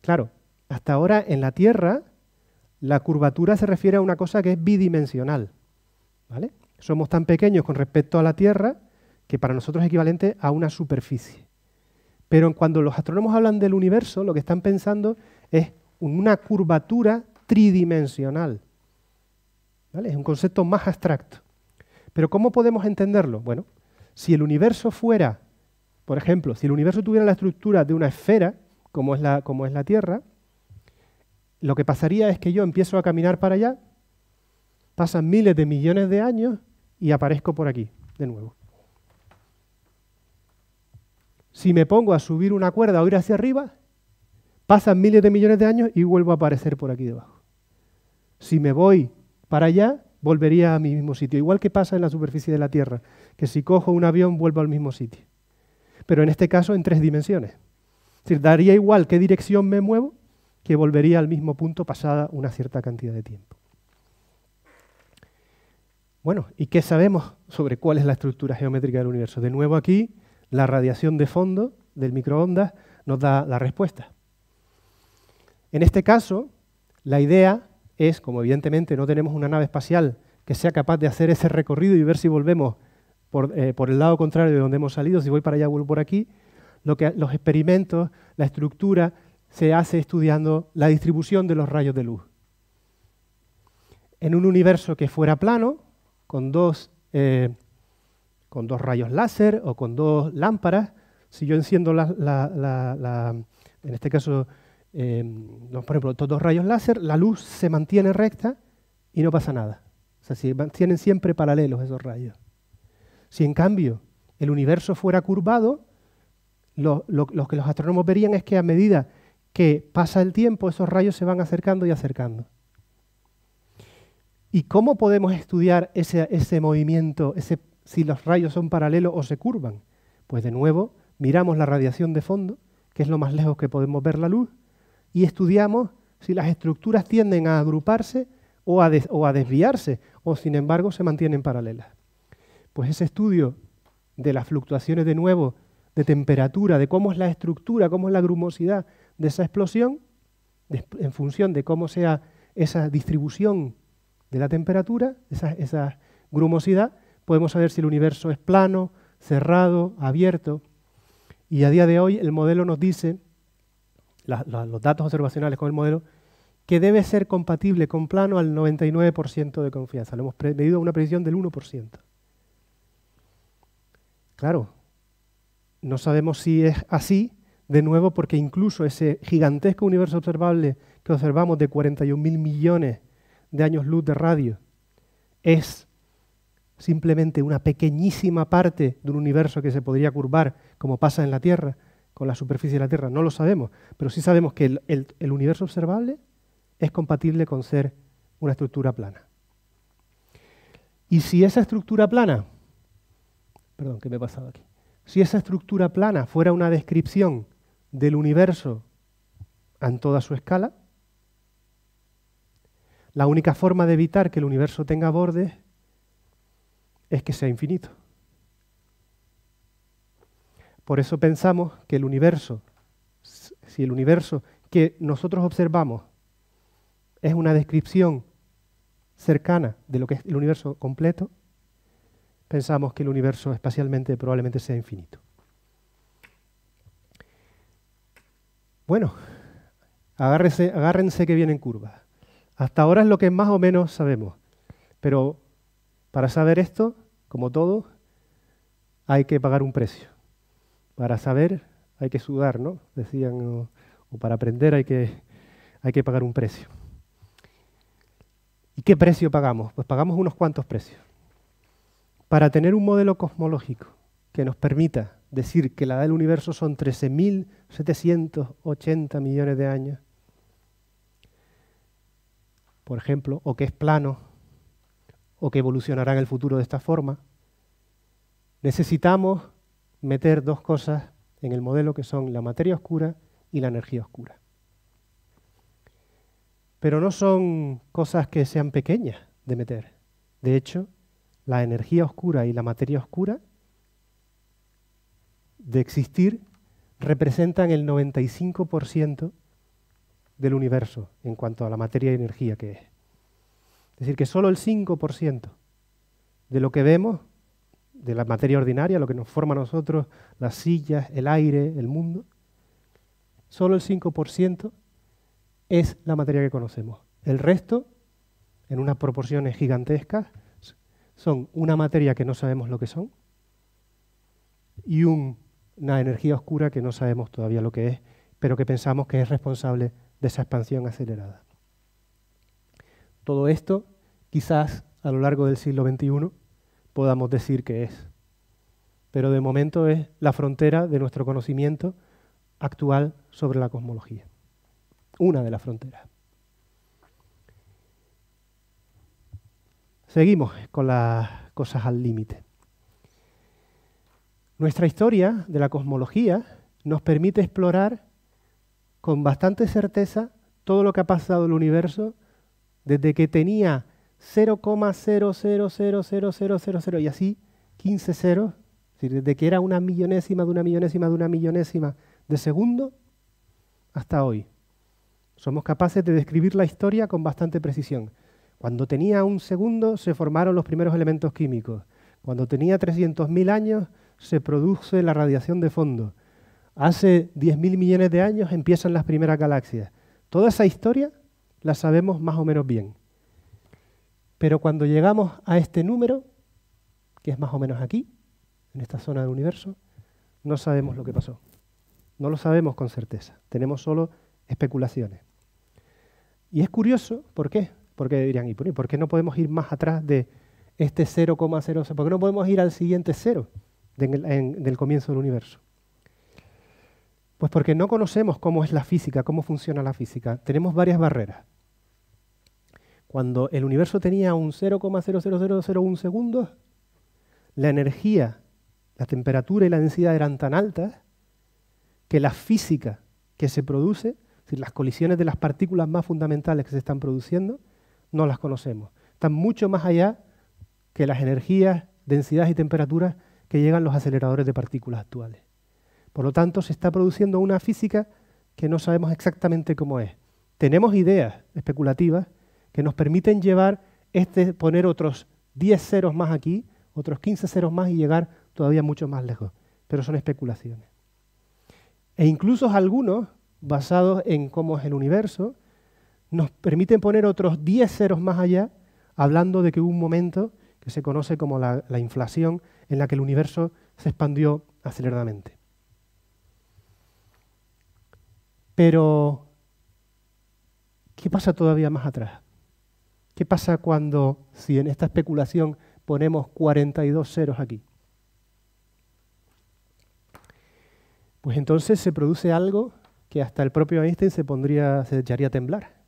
Claro, hasta ahora en la Tierra la curvatura se refiere a una cosa que es bidimensional. Somos tan pequeños con respecto a la Tierra que para nosotros es equivalente a una superficie. Pero cuando los astrónomos hablan del universo, lo que están pensando es una curvatura tridimensional. ¿Vale? Es un concepto más abstracto. Pero ¿cómo podemos entenderlo? Bueno, si el universo fuera, por ejemplo, si el universo tuviera la estructura de una esfera, como es la, como es la Tierra, lo que pasaría es que yo empiezo a caminar para allá, pasan miles de millones de años y aparezco por aquí, de nuevo si me pongo a subir una cuerda o ir hacia arriba, pasan miles de millones de años y vuelvo a aparecer por aquí debajo. Si me voy para allá, volvería a mi mismo sitio, igual que pasa en la superficie de la Tierra, que si cojo un avión vuelvo al mismo sitio. Pero en este caso en tres dimensiones. Es decir, daría igual qué dirección me muevo, que volvería al mismo punto pasada una cierta cantidad de tiempo. Bueno, ¿y qué sabemos sobre cuál es la estructura geométrica del universo? De nuevo aquí la radiación de fondo del microondas nos da la respuesta. En este caso, la idea es, como evidentemente no tenemos una nave espacial que sea capaz de hacer ese recorrido y ver si volvemos eh, por, el lado contrario de donde hemos salido, si voy para allá, vuelvo por aquí, lo que, los experimentos, la estructura, se hace estudiando la distribución de los rayos de luz. En un universo que fuera plano, con dos eh, con dos rayos láser o con dos lámparas, si yo enciendo la, en este caso, em, por ejemplo, estos dos rayos láser, la luz se mantiene recta y no pasa nada. O sea, se mantienen siempre paralelos esos rayos. Si en cambio el universo fuera curvado, lo, que los astrónomos verían es que a medida que pasa el tiempo, esos rayos se van acercando y acercando. ¿Y cómo podemos estudiar ese, ese movimiento, ese si los rayos son paralelos o se curvan? Pues de nuevo miramos la radiación de fondo, que es lo más lejos que podemos ver la luz, y estudiamos si las estructuras tienden a agruparse o a, desviarse, o sin embargo se mantienen paralelas. Pues ese estudio de las fluctuaciones de nuevo de temperatura, de cómo es la estructura, cómo es la grumosidad de esa explosión, en función de cómo sea esa distribución de la temperatura, esa grumosidad, podemos saber si el universo es plano, cerrado, abierto. Y a día de hoy el modelo nos dice, los datos observacionales con el modelo, que debe ser compatible con plano al 99% de confianza. Lo hemos medido a una precisión del 1%. Claro, no sabemos si es así, de nuevo, porque incluso ese gigantesco universo observable que observamos de 41.000 millones de años luz de radio es simplemente una pequeñísima parte de un universo que se podría curvar, como pasa en la Tierra, con la superficie de la Tierra? No lo sabemos, pero sí sabemos que el, universo observable es compatible con ser una estructura plana. Y si esa estructura plana, perdón, me he pasado aquí, si esa estructura plana fuera una descripción del universo en toda su escala, la única forma de evitar que el universo tenga bordes es que sea infinito. Por eso pensamos que el universo, si el universo que nosotros observamos es una descripción cercana de lo que es el universo completo, pensamos que el universo espacialmente probablemente sea infinito. Bueno, agárrense, agárrense que vienen curvas. Hasta ahora es lo que más o menos sabemos, pero para saber esto, como todo, hay que pagar un precio. Para saber hay que sudar, ¿no? Decían, o, para aprender hay que, hay que pagar un precio. ¿Y qué precio pagamos? Pues pagamos unos cuantos precios. Para tener un modelo cosmológico que nos permita decir que la edad del universo son 13.780 millones de años, por ejemplo, o que es plano, o que evolucionará en el futuro de esta forma, necesitamos meter dos cosas en el modelo que son la materia oscura y la energía oscura. Pero no son cosas que sean pequeñas de meter. De hecho, la energía oscura y la materia oscura de existir representan el 95% del universo en cuanto a la materia y energía que es. Es decir, que solo el 5% de lo que vemos, de la materia ordinaria, lo que nos forma a nosotros, las sillas, el aire, el mundo, solo el 5% es la materia que conocemos. El resto, en unas proporciones gigantescas, son una materia que no sabemos lo que son y una energía oscura que no sabemos todavía lo que es, pero que pensamos que es responsable de esa expansión acelerada todo esto, quizás a lo largo del siglo XXI podamos decir que es. Pero de momento es la frontera de nuestro conocimiento actual sobre la cosmología. Una de las fronteras. Seguimos con las cosas al límite. Nuestra historia de la cosmología nos permite explorar con bastante certeza todo lo que ha pasado en el universo desde que tenía 0,00000000 y así 15 ceros, desde que era una millonésima de una millonésima de una millonésima de segundo hasta hoy. Somos capaces de describir la historia con bastante precisión. Cuando tenía un segundo se formaron los primeros elementos químicos. Cuando tenía 300.000 años se produce la radiación de fondo. Hace 10.000 millones de años empiezan las primeras galaxias. Toda esa historia la sabemos más o menos bien. Pero cuando llegamos a este número, que es más o menos aquí, en esta zona del universo, no sabemos lo que pasó. No lo sabemos con certeza. Tenemos solo especulaciones. Y es curioso, ¿por qué? Porque dirían, ¿y por qué no podemos ir más atrás de este 0,0? ¿Por qué no podemos ir al siguiente cero del comienzo del universo? Pues porque no conocemos cómo es la física, cómo funciona la física. Tenemos varias barreras cuando el universo tenía un 0,00001 segundo, la energía, la temperatura y la densidad eran tan altas que la física que se produce, las colisiones de las partículas más fundamentales que se están produciendo, no las conocemos. Están mucho más allá que las energías, densidades y temperaturas que llegan los aceleradores de partículas actuales. Por lo tanto, se está produciendo una física que no sabemos exactamente cómo es. Tenemos ideas especulativas que nos permiten llevar este, poner otros 10 ceros más aquí, otros 15 ceros más y llegar todavía mucho más lejos. Pero son especulaciones. E incluso algunos, basados en cómo es el universo, nos permiten poner otros 10 ceros más allá, hablando de que hubo un momento que se conoce como la, la inflación, en la que el universo se expandió aceleradamente. Pero, ¿qué pasa todavía más atrás? ¿Qué pasa cuando, si en esta especulación ponemos 42 ceros aquí? Pues entonces se produce algo que hasta el propio Einstein se, pondría, se echaría a temblar.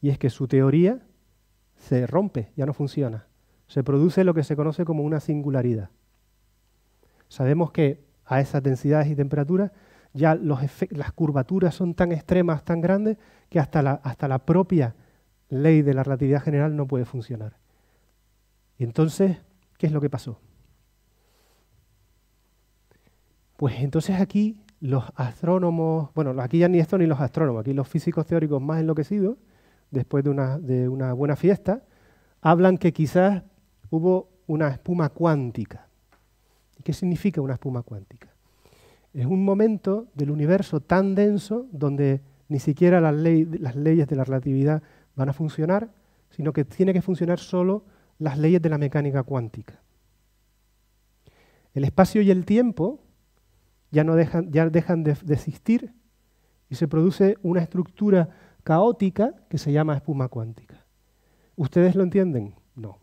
Y es que su teoría se rompe, ya no funciona. Se produce lo que se conoce como una singularidad. Sabemos que a esas densidades y temperaturas ya las curvaturas son tan extremas, tan grandes, que hasta la, hasta la propia ley de la relatividad general no puede funcionar. Y entonces, ¿qué es lo que pasó? Pues entonces aquí los astrónomos, bueno, aquí ya ni esto ni los astrónomos, aquí los físicos teóricos más enloquecidos, después de una, buena fiesta, hablan que quizás hubo una espuma cuántica. ¿Y qué significa una espuma cuántica? Es un momento del universo tan denso donde ni siquiera las leyes de la relatividad van a funcionar, sino que tiene que funcionar solo las leyes de la mecánica cuántica. El espacio y el tiempo ya, no dejan, ya dejan de, existir y se produce una estructura caótica que se llama espuma cuántica. ¿Ustedes lo entienden? No.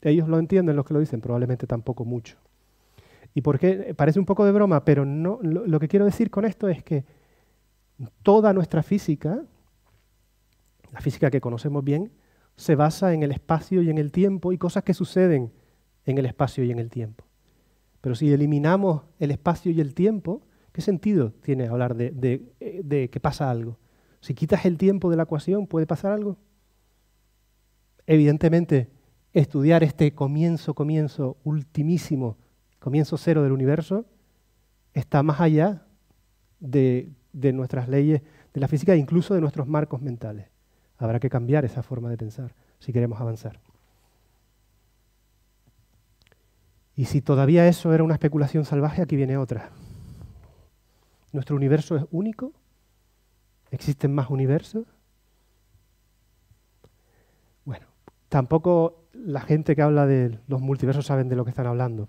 Ellos lo entienden, los que lo dicen, probablemente tampoco mucho. ¿Y por qué? Parece un poco de broma, pero no, lo que quiero decir con esto es que toda nuestra física, la física que conocemos bien, se basa en el espacio y en el tiempo y cosas que suceden en el espacio y en el tiempo. Pero si eliminamos el espacio y el tiempo, ¿qué sentido tiene hablar de, eh, que pasa algo? Si quitas el tiempo de la ecuación, ¿puede pasar algo? Evidentemente, estudiar este comienzo, comienzo, ultimísimo, comienzo cero del universo, está más allá de nuestras leyes de la física e incluso de nuestros marcos mentales. Habrá que cambiar esa forma de pensar si queremos avanzar. Y si todavía eso era una especulación salvaje, aquí viene otra. Nuestro universo es único. ¿Existen más universos? Bueno, tampoco la gente que habla de los multiversos saben de lo que están hablando.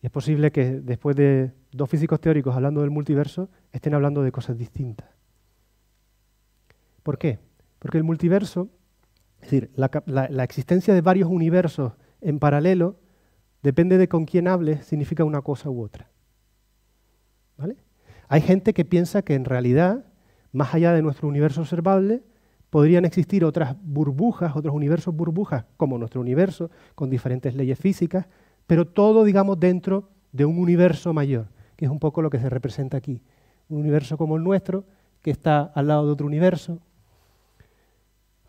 Y es posible que después de dos físicos teóricos hablando del multiverso, estén hablando de cosas distintas. ¿Por qué? Porque el multiverso, es decir, la, existencia de varios universos en paralelo, depende de con quién hable, significa una cosa u otra. ¿Vale? Hay gente que piensa que en realidad, más allá de nuestro universo observable, podrían existir otras burbujas, otros universos burbujas, como nuestro universo, con diferentes leyes físicas, pero todo, digamos, dentro de un universo mayor, que es un poco lo que se representa aquí. Un universo como el nuestro, que está al lado de otro universo,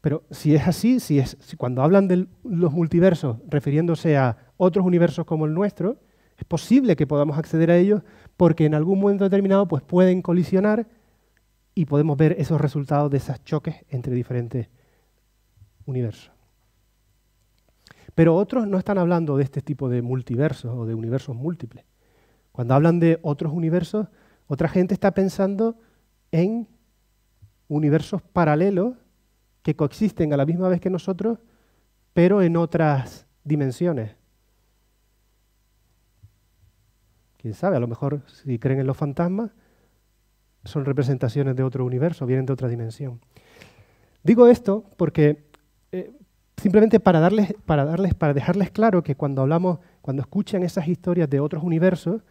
pero si es así, si es, cuando hablan de los multiversos refiriéndose a otros universos como el nuestro, es posible que podamos acceder a ellos porque en algún momento determinado pues, pueden colisionar y podemos ver esos resultados de esos choques entre diferentes universos. Pero otros no están hablando de este tipo de multiversos o de universos múltiples. Cuando hablan de otros universos, otra gente está pensando en universos paralelos que coexisten a la misma vez que nosotros, pero en otras dimensiones. Quién sabe, a lo mejor si creen en los fantasmas, son representaciones de otro universo, vienen de otra dimensión. Digo esto porque eh, simplemente para darles, para darles, para dejarles claro que cuando hablamos, cuando escuchan esas historias de otros universos,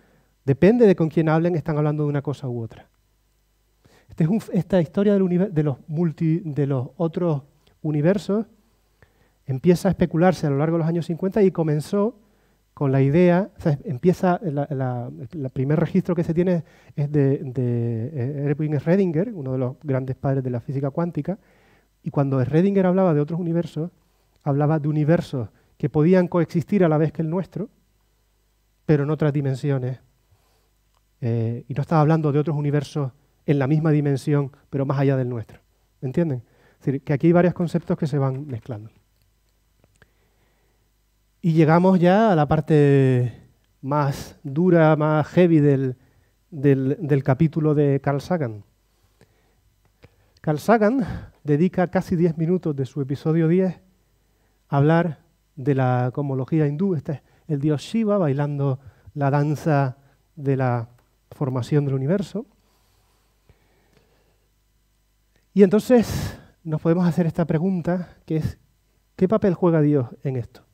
depende de con quién hablen, están hablando de una cosa u otra. Este esta historia de, los otros universos empieza a especularse a lo largo de los años 50 y comenzó con la idea, empieza, el primer registro que se tiene es de, eh, Erwin Schrödinger, uno de los grandes padres de la física cuántica, y cuando Schrödinger hablaba de otros universos, hablaba de universos que podían coexistir a la vez que el nuestro, pero en otras dimensiones. Eh, y no estaba hablando de otros universos en la misma dimensión, pero más allá del nuestro. entienden? Es decir, que aquí hay varios conceptos que se van mezclando. Y llegamos ya a la parte más dura, más heavy del, capítulo de Carl Sagan. Carl Sagan dedica casi 10 minutos de su episodio 10 a hablar de la cosmología hindú. Este es el dios Shiva bailando la danza de la formación del universo. Y entonces nos podemos hacer esta pregunta, que es, ¿qué papel juega Dios en esto?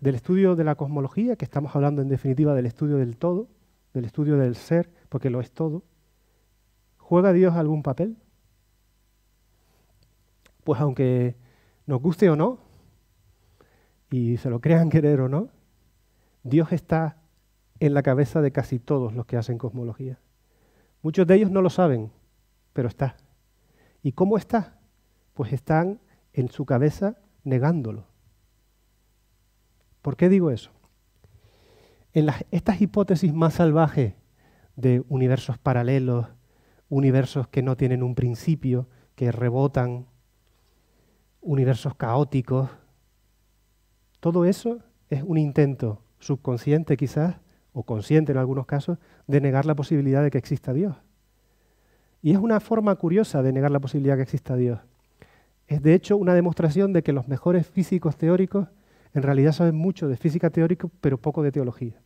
del estudio de la cosmología, que estamos hablando en definitiva del estudio del todo, del estudio del ser, porque lo es todo, ¿juega Dios algún papel? Pues aunque nos guste o no, y se lo crean querer o no, Dios está en la cabeza de casi todos los que hacen cosmología. Muchos de ellos no lo saben, pero está. ¿Y cómo está? Pues están en su cabeza negándolo. ¿Por qué digo eso? En las, estas hipótesis más salvajes de universos paralelos, universos que no tienen un principio, que rebotan, universos caóticos, todo eso es un intento subconsciente quizás, o consciente en algunos casos, de negar la posibilidad de que exista Dios. Y es una forma curiosa de negar la posibilidad que exista Dios. Es de hecho una demostración de que los mejores físicos teóricos en realidad saben mucho de física teórica, pero poco de teología.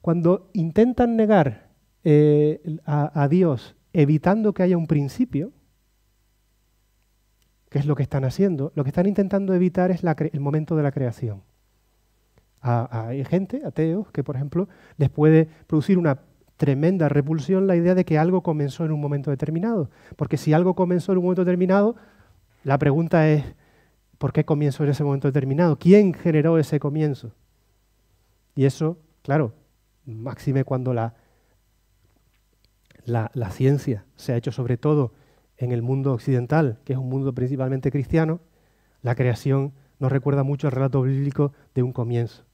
Cuando intentan negar eh, a, Dios evitando que haya un principio, que es lo que están haciendo, lo que están intentando evitar es el momento de la creación. hay gente, ateos, que por ejemplo les puede producir una tremenda repulsión la idea de que algo comenzó en un momento determinado. Porque si algo comenzó en un momento determinado, la pregunta es, ¿por qué comenzó en ese momento determinado? ¿Quién generó ese comienzo? Y eso, claro, máxime cuando la, la, ciencia se ha hecho sobre todo en el mundo occidental, que es un mundo principalmente cristiano, la creación nos recuerda mucho al relato bíblico de un comienzo.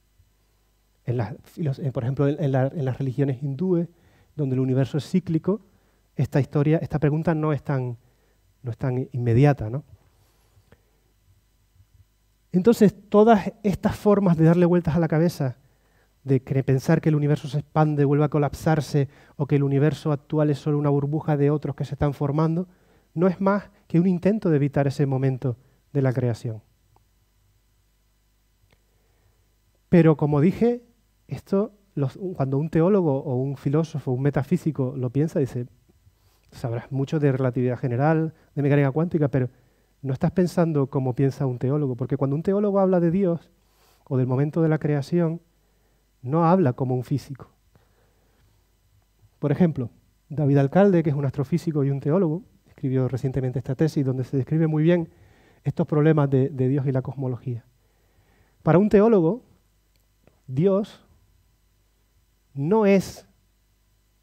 En por ejemplo, en, las religiones hindúes donde el universo es cíclico, esta historia, esta pregunta no es tan, no es tan inmediata. ¿no? Entonces, todas estas formas de darle vueltas a la cabeza, de pensar que el universo se expande, vuelve a colapsarse, o que el universo actual es solo una burbuja de otros que se están formando, no es más que un intento de evitar ese momento de la creación. Pero como dije, esto cuando un teólogo o un filósofo, un metafísico lo piensa, dice, sabrás mucho de relatividad general, de mecánica cuántica, pero no estás pensando como piensa un teólogo, porque cuando un teólogo habla de Dios o del momento de la creación, no habla como un físico. Por ejemplo, David Alcalde, que es un astrofísico y un teólogo, escribió recientemente esta tesis donde se describe muy bien estos problemas de Dios y la cosmología. Para un teólogo, Dios no es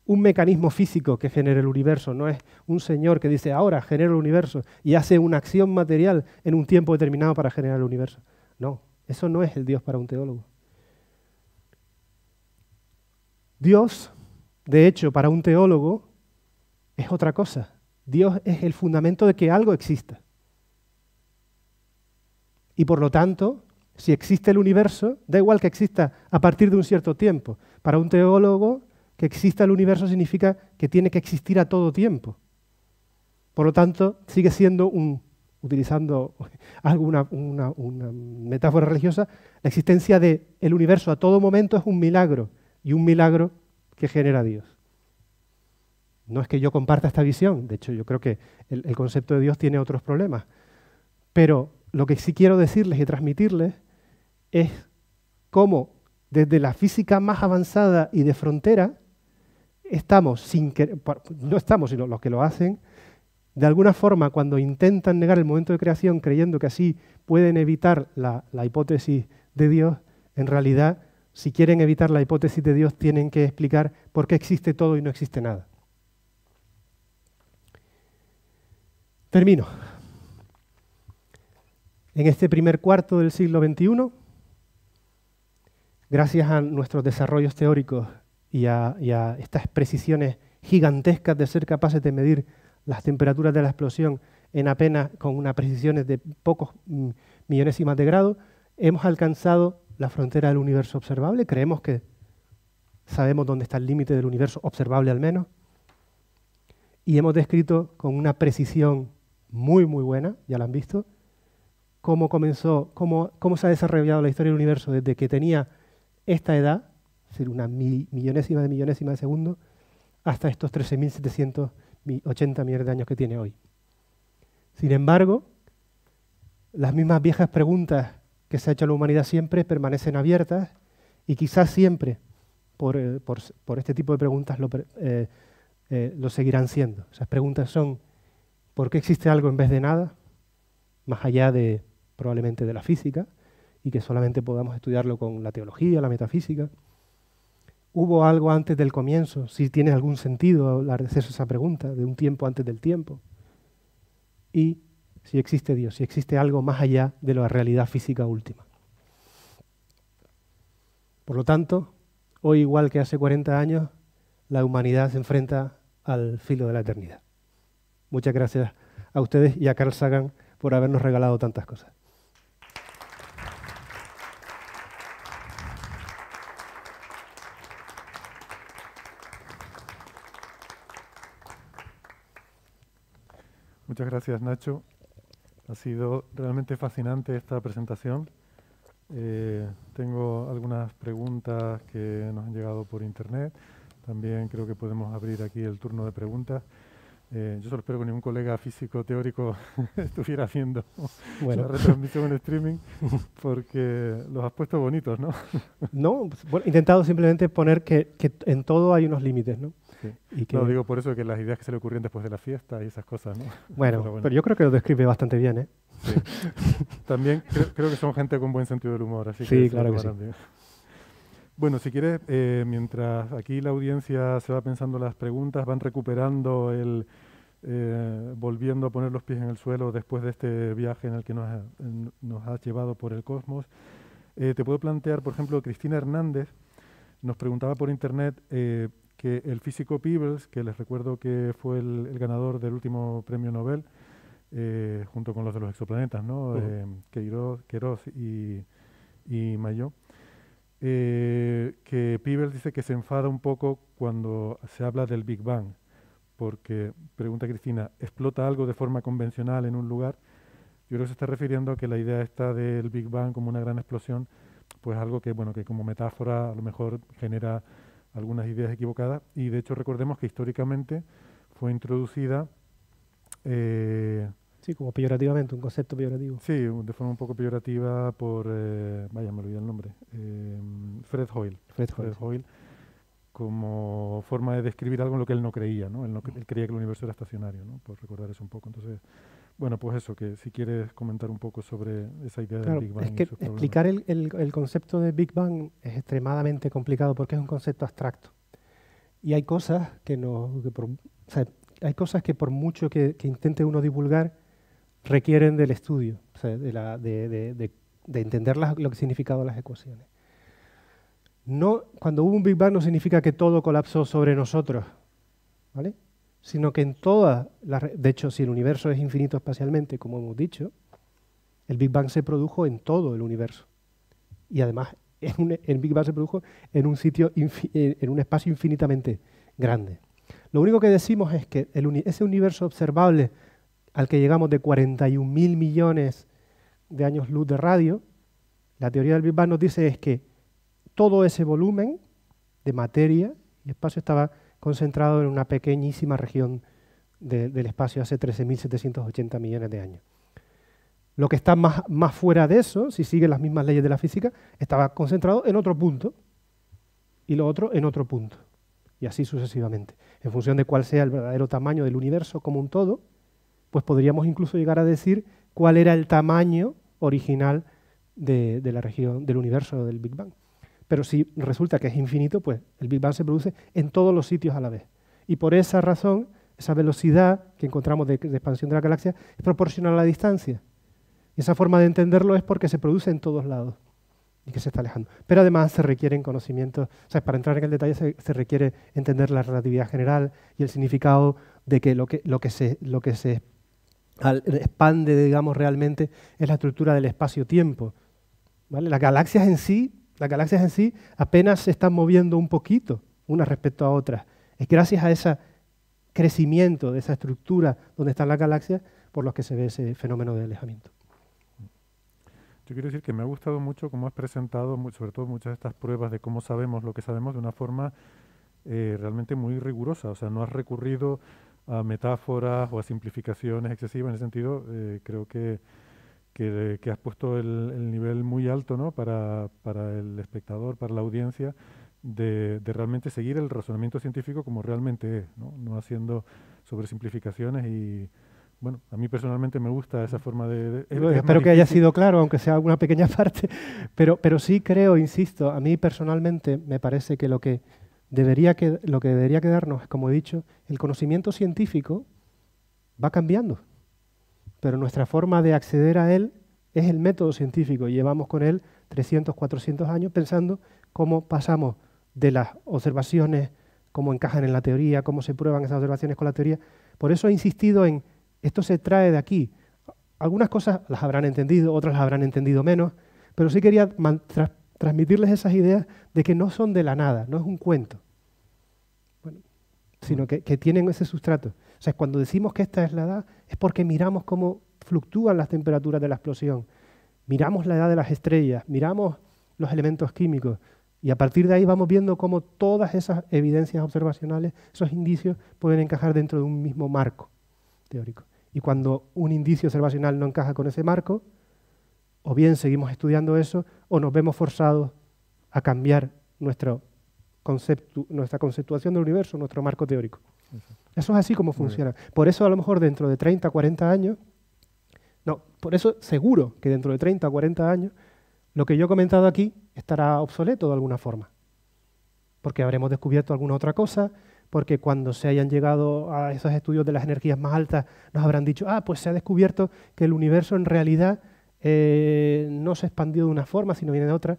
un mecanismo físico que genere el universo, no es un señor que dice ahora genera el universo y hace una acción material en un tiempo determinado para generar el universo. No, eso no es el Dios para un teólogo. Dios, de hecho, para un teólogo es otra cosa. Dios es el fundamento de que algo exista. Y por lo tanto, si existe el universo, da igual que exista a partir de un cierto tiempo. Para un teólogo, que exista el universo significa que tiene que existir a todo tiempo. Por lo tanto, sigue siendo un, utilizando alguna una, metáfora religiosa, la existencia del el universo a todo momento es un milagro y un milagro que genera Dios. No es que yo comparta esta visión, de hecho yo creo que el concepto de Dios tiene otros problemas, pero lo que sí quiero decirles y transmitirles es cómo desde la física más avanzada y de frontera estamos sin no estamos sino los que lo hacen de alguna forma cuando intentan negar el momento de creación creyendo que así pueden evitar la hipótesis de Dios, en realidad si quieren evitar la hipótesis de Dios tienen que explicar por qué existe todo y no existe nada. Termino. En este primer cuarto del siglo XXI, gracias a nuestros desarrollos teóricos y a, estas precisiones gigantescas de ser capaces de medir las temperaturas de la explosión en apenas con unas precisiones de pocos más mm, de grados, hemos alcanzado la frontera del universo observable. Creemos que sabemos dónde está el límite del universo observable al menos. Y hemos descrito con una precisión muy, muy buena, ya la han visto, cómo comenzó, cómo se ha desarrollado la historia del universo desde que tenía esta edad, es decir, una millonésima de millonésima de segundo, hasta estos 13.780 millones de años que tiene hoy. Sin embargo, las mismas viejas preguntas que se ha hecho a la humanidad siempre permanecen abiertas y quizás siempre, por, eh, este tipo de preguntas, lo, eh, eh, lo seguirán siendo. Esas preguntas son, ¿por qué existe algo en vez de nada? Más allá de probablemente de la física, y que solamente podamos estudiarlo con la teología, la metafísica. ¿Hubo algo antes del comienzo? Si tiene algún sentido eso esa pregunta, de un tiempo antes del tiempo. Y si existe Dios, si existe algo más allá de la realidad física última. Por lo tanto, hoy igual que hace 40 años, la humanidad se enfrenta al filo de la eternidad. Muchas gracias a ustedes y a Carl Sagan por habernos regalado tantas cosas. Muchas gracias, Nacho. Ha sido realmente fascinante esta presentación. Eh, tengo algunas preguntas que nos han llegado por internet. También creo que podemos abrir aquí el turno de preguntas. Eh, yo solo espero que ningún colega físico teórico estuviera haciendo bueno. la retransmisión en streaming, porque los has puesto bonitos, ¿no? no, pues, intentado simplemente poner que en todo hay unos límites, ¿no? no, digo por eso que las ideas que se le ocurrían después de la fiesta y esas cosas, Bueno, pero, yo creo que lo describe bastante bien, ¿eh? también creo, que son gente con buen sentido del humor, así sí, que... Claro que sí, Bueno, si quieres, eh, mientras aquí la audiencia se va pensando las preguntas, van recuperando el... Eh, volviendo a poner los pies en el suelo después de este viaje en el que nos, has llevado por el cosmos, eh, te puedo plantear, por ejemplo, Cristina Hernández nos preguntaba por internet que el físico Peebles, que les recuerdo que fue el, ganador del último premio Nobel, eh, junto con los de los exoplanetas, ¿no? Eh, Queiroz, y, y eh, que Peebles dice que se enfada un poco cuando se habla del Big Bang, porque, pregunta Cristina, ¿explota algo de forma convencional en un lugar? Yo creo que se está refiriendo a que la idea está del Big Bang como una gran explosión, pues algo que, bueno, que como metáfora a lo mejor genera algunas ideas equivocadas y de hecho recordemos que históricamente fue introducida... Eh, sí, como peyorativamente, un concepto peyorativo. Sí, de forma un poco peyorativa por, eh, vaya, me olvidé el nombre, em, Fred Hoyle. Fred Hoyle. como forma de describir algo en lo que él no creía, ¿no? Él, él creía que el universo era estacionario, ¿no? Por recordar eso un poco. Entonces, bueno, pues eso, que si quieres comentar un poco sobre esa idea del Big Bang. Es que explicar el, el, el, concepto de Big Bang es extremadamente complicado porque es un concepto abstracto. Y hay cosas que no. por, hay cosas que por mucho que, que, intente uno divulgar, requieren del estudio, o sea, de, la, de, de, entender las, lo que significado las ecuaciones. No, cuando hubo un Big Bang no significa que todo colapsó sobre nosotros. ¿Vale? sino que en todas las... De hecho, si el universo es infinito espacialmente, como hemos dicho, el Big Bang se produjo en todo el universo. Y además, en e, el Big Bang se produjo en un, sitio en un espacio infinitamente grande. Lo único que decimos es que ese universo observable al que llegamos de 41.000 millones de años luz de radio, la teoría del Big Bang nos dice es que todo ese volumen de materia y espacio estaba concentrado en una pequeñísima región del espacio hace 13.780 millones de años. Lo que está más, fuera de eso, si siguen las mismas leyes de la física, estaba concentrado en otro punto y lo otro en otro punto. Y así sucesivamente. En función de cuál sea el verdadero tamaño del universo como un todo, pues podríamos incluso llegar a decir cuál era el tamaño original de la región del universo del Big Bang. Pero si resulta que es infinito, pues el Big Bang se produce en todos los sitios a la vez. Y por esa razón, esa velocidad que encontramos de, expansión de la galaxia es proporcional a la distancia. Y esa forma de entenderlo es porque se produce en todos lados y que se está alejando. Pero además se requieren conocimientos, o sea, para entrar en el detalle se, requiere entender la relatividad general y el significado de que lo que, lo que se, lo que se expande, digamos, realmente es la estructura del espacio-tiempo. ¿vale? Las galaxias en sí las galaxias en sí apenas se están moviendo un poquito unas respecto a otras. Es gracias a ese crecimiento de esa estructura donde están las galaxias por los que se ve ese fenómeno de alejamiento. Yo quiero decir que me ha gustado mucho cómo has presentado, sobre todo muchas de estas pruebas de cómo sabemos lo que sabemos de una forma eh, realmente muy rigurosa. O sea, no has recurrido a metáforas o a simplificaciones excesivas. En ese sentido, eh, creo que que, has puesto el, nivel muy alto ¿no? para, el espectador, para la audiencia, de, realmente seguir el razonamiento científico como realmente es, no, no haciendo sobresimplificaciones y, bueno, a mí personalmente me gusta esa forma de... espero que haya sido claro, aunque sea una pequeña parte, pero, pero sí creo, insisto, a mí personalmente me parece que lo que, debería que lo que debería quedarnos, como he dicho, el conocimiento científico va cambiando pero nuestra forma de acceder a él es el método científico. Llevamos con él 300, 400 años pensando cómo pasamos de las observaciones, cómo encajan en la teoría, cómo se prueban esas observaciones con la teoría. Por eso he insistido en, esto se trae de aquí. Algunas cosas las habrán entendido, otras las habrán entendido menos, pero sí quería transmitirles esas ideas de que no son de la nada, no es un cuento, sino que, que tienen ese sustrato. O sea, cuando decimos que esta es la edad, es porque miramos cómo fluctúan las temperaturas de la explosión, miramos la edad de las estrellas, miramos los elementos químicos y a partir de ahí vamos viendo cómo todas esas evidencias observacionales, esos indicios, pueden encajar dentro de un mismo marco teórico. Y cuando un indicio observacional no encaja con ese marco, o bien seguimos estudiando eso o nos vemos forzados a cambiar nuestro nuestra conceptuación del universo, nuestro marco teórico. Eso es así como funciona. Por eso a lo mejor dentro de 30, 40 años, no, por eso seguro que dentro de 30, 40 años, lo que yo he comentado aquí estará obsoleto de alguna forma. Porque habremos descubierto alguna otra cosa, porque cuando se hayan llegado a esos estudios de las energías más altas, nos habrán dicho, ah, pues se ha descubierto que el universo en realidad eh, no se ha expandido de una forma, sino viene de otra.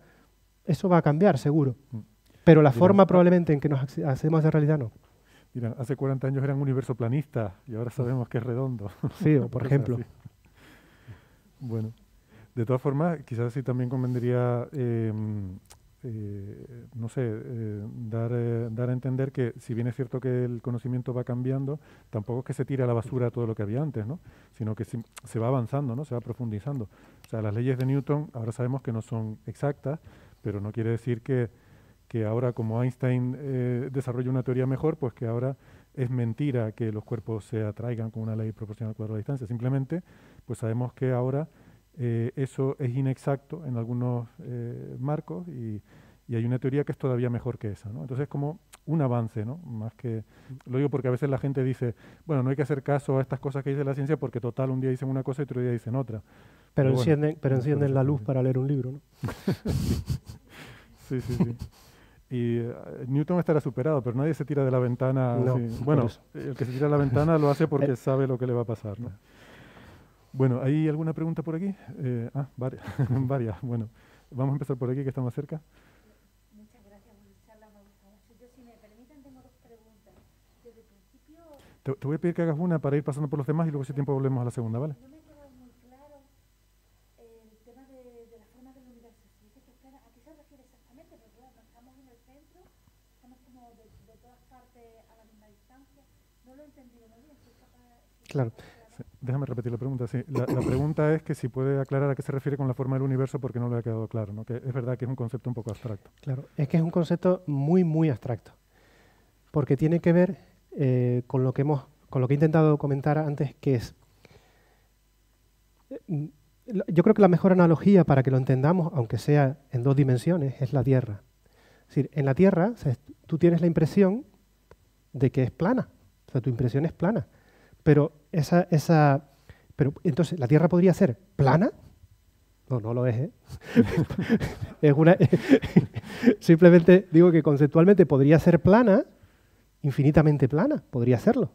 Eso va a cambiar, seguro. Mm. Pero la forma ah. probablemente en que nos hacemos de realidad no hace 40 años eran universo planista y ahora sabemos que es redondo. Sí, por ejemplo. Bueno, de todas formas, quizás sí también convendría, em, eh, no sé, eh, dar, eh, dar a entender que si bien es cierto que el conocimiento va cambiando, tampoco es que se tire a la basura todo lo que había antes, ¿no? Sino que se va avanzando, ¿no? Se va profundizando. O sea, las leyes de Newton ahora sabemos que no son exactas, pero no quiere decir que que ahora como Einstein eh, desarrolla una teoría mejor, pues que ahora es mentira que los cuerpos se atraigan con una ley proporcional al cuadro de distancia. Simplemente, pues sabemos que ahora eh, eso es inexacto en algunos eh, marcos y, hay una teoría que es todavía mejor que esa. Entonces es como un avance, ¿no? Más que lo digo porque a veces la gente dice, bueno, no hay que hacer caso a estas cosas que dice la ciencia porque total un día dicen una cosa y otro día dicen otra. Pero, encienden, pero encienden la luz para leer un libro, ¿no? sí, sí. sí y eh, Newton estará superado, pero nadie se tira de la ventana. Bueno, el que se tira de la ventana lo hace porque sabe lo que le va a pasar. Bueno, ¿hay alguna pregunta por aquí? Eh, ah, varias, varias. Bueno, vamos a empezar por aquí, que estamos cerca. Muchas gracias, por charla Yo, si me permiten, tengo dos preguntas. Desde el principio... Te, voy a pedir que hagas una para ir pasando por los demás y luego, ese tiempo, volvemos a la segunda, ¿vale? Claro. Déjame repetir la pregunta. la, pregunta es que si puede aclarar a qué se refiere con la forma del universo porque no le ha quedado claro. es verdad que es un concepto un poco abstracto. Claro, es que es un concepto muy, muy abstracto. Porque tiene que ver eh, con, lo que hemos, con lo que he intentado comentar antes, que es... Eh, mm, yo creo que la mejor analogía para que lo entendamos, aunque sea en dos dimensiones, es la Tierra. Es decir, en la Tierra tú tienes la impresión de que es plana. O sea, tu impresión es plana pero esa, esa, pero entonces, ¿la Tierra podría ser plana? No, no lo es. ¿eh? simplemente digo que conceptualmente podría ser plana, infinitamente plana, podría serlo.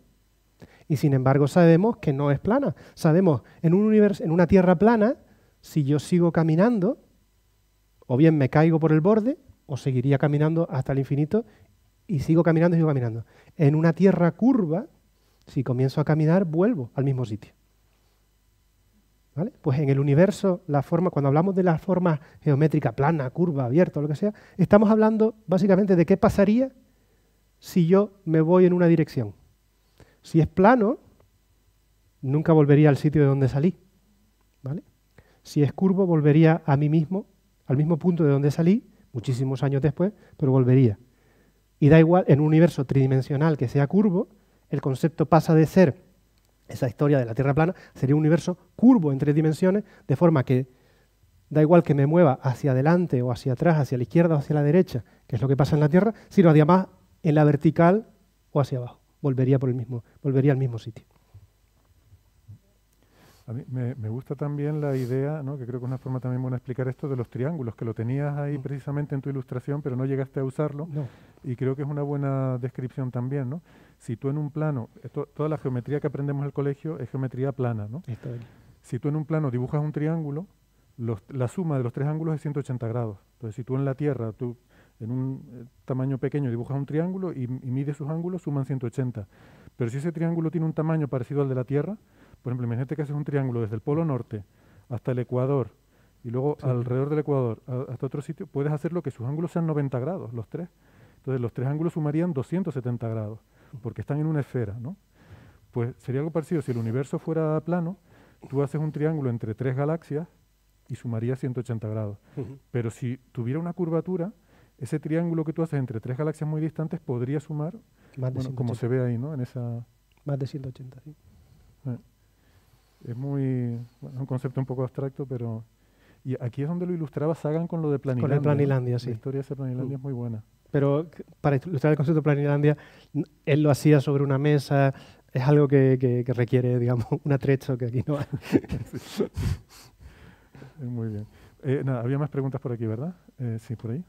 Y sin embargo sabemos que no es plana. Sabemos, en, un universo, en una Tierra plana, si yo sigo caminando, o bien me caigo por el borde, o seguiría caminando hasta el infinito, y sigo caminando y sigo caminando. En una Tierra curva, si comienzo a caminar, vuelvo al mismo sitio. ¿Vale? Pues en el universo, la forma, cuando hablamos de la forma geométrica, plana, curva, abierta, lo que sea, estamos hablando básicamente de qué pasaría si yo me voy en una dirección. Si es plano, nunca volvería al sitio de donde salí. ¿Vale? Si es curvo, volvería a mí mismo, al mismo punto de donde salí, muchísimos años después, pero volvería. Y da igual, en un universo tridimensional que sea curvo, el concepto pasa de ser esa historia de la Tierra plana, sería un universo curvo en tres dimensiones, de forma que da igual que me mueva hacia adelante o hacia atrás, hacia la izquierda o hacia la derecha, que es lo que pasa en la Tierra, sino además en la vertical o hacia abajo. Volvería, por el mismo, volvería al mismo sitio. A mí me, gusta también la idea, que creo que es una forma también buena de explicar esto, de los triángulos, que lo tenías ahí precisamente en tu ilustración, pero no llegaste a usarlo. Y creo que es una buena descripción también, ¿no? Si tú en un plano, toda la geometría que aprendemos en el colegio es geometría plana, ¿no? Si tú en un plano dibujas un triángulo, la suma de los tres ángulos es 180 grados. Entonces, si tú en la Tierra, tú en un eh, tamaño pequeño dibujas un triángulo y, mides sus ángulos, suman 180. Pero si ese triángulo tiene un tamaño parecido al de la Tierra, por ejemplo, imagínate que haces un triángulo desde el Polo Norte hasta el Ecuador y luego alrededor del Ecuador hasta otro sitio, puedes hacerlo que sus ángulos sean 90 grados, los tres. Entonces los tres ángulos sumarían 270 grados porque están en una esfera, ¿no? Pues sería algo parecido, si el universo fuera plano, tú haces un triángulo entre tres galaxias y sumaría 180 grados. Pero si tuviera una curvatura, ese triángulo que tú haces entre tres galaxias muy distantes podría sumar, como se ve ahí, ¿no? En esa... Más de 180, sí. Eh, es muy... un concepto un poco abstracto, pero... Y aquí es donde lo ilustraba Sagan con lo de Planilandia. Con el Planilandia, sí. La historia de Planilandia es mm. muy buena pero para ilustrar el concepto de Planilandia, él lo hacía sobre una mesa, es algo que, requiere, digamos, un atrecho que aquí no hay. Muy bien. Eh, nada, había más preguntas por aquí, ¿verdad? Eh, sí, por ahí.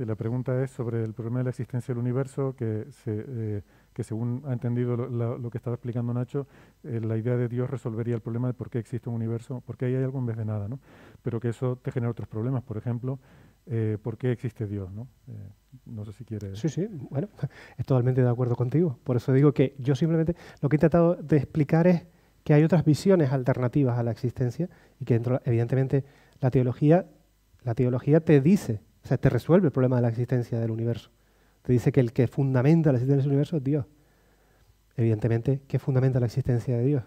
Este, la pregunta es sobre el problema de la existencia del universo, que, eh, según ha entendido lo, que estaba explicando Nacho, eh, la idea de Dios resolvería el problema de por qué existe un universo, por qué hay algo en vez de nada, ¿no? Pero que eso te genera otros problemas, por ejemplo, eh, por qué existe Dios, ¿no? no sé si quieres... Sí, sí, bueno, es totalmente de acuerdo contigo. Por eso digo que yo simplemente lo que he tratado de explicar es que hay otras visiones alternativas a la existencia y que evidentemente, la teología, la teología te dice o sea, te resuelve el problema de la existencia del universo. Te dice que el que fundamenta la existencia del universo es Dios. Evidentemente, ¿qué fundamenta la existencia de Dios?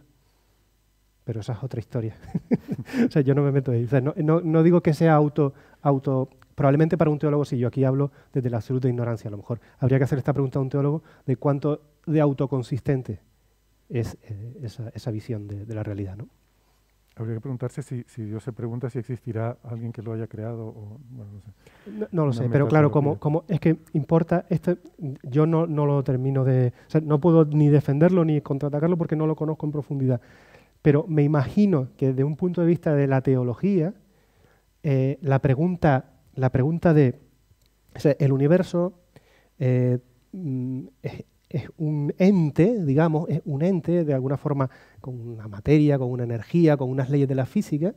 Pero esa es otra historia. o sea, yo no me meto ahí. no, digo que sea auto, auto... Probablemente para un teólogo, si yo aquí hablo desde la absoluta ignorancia, a lo mejor habría que hacer esta pregunta a un teólogo de cuánto de autoconsistente es eh, esa, visión de, de la realidad. ¿no? Habría que preguntarse si, Dios se pregunta si existirá alguien que lo haya creado. O, no, lo sé, pero claro, como, como es que importa, este, yo no, lo termino de... no puedo ni defenderlo ni contraatacarlo porque no lo conozco en profundidad. Pero me imagino que desde un punto de vista de la teología, eh, la, pregunta, la pregunta de... el universo eh, mm, es, es un ente, digamos, es un ente de alguna forma con una materia, con una energía, con unas leyes de la física,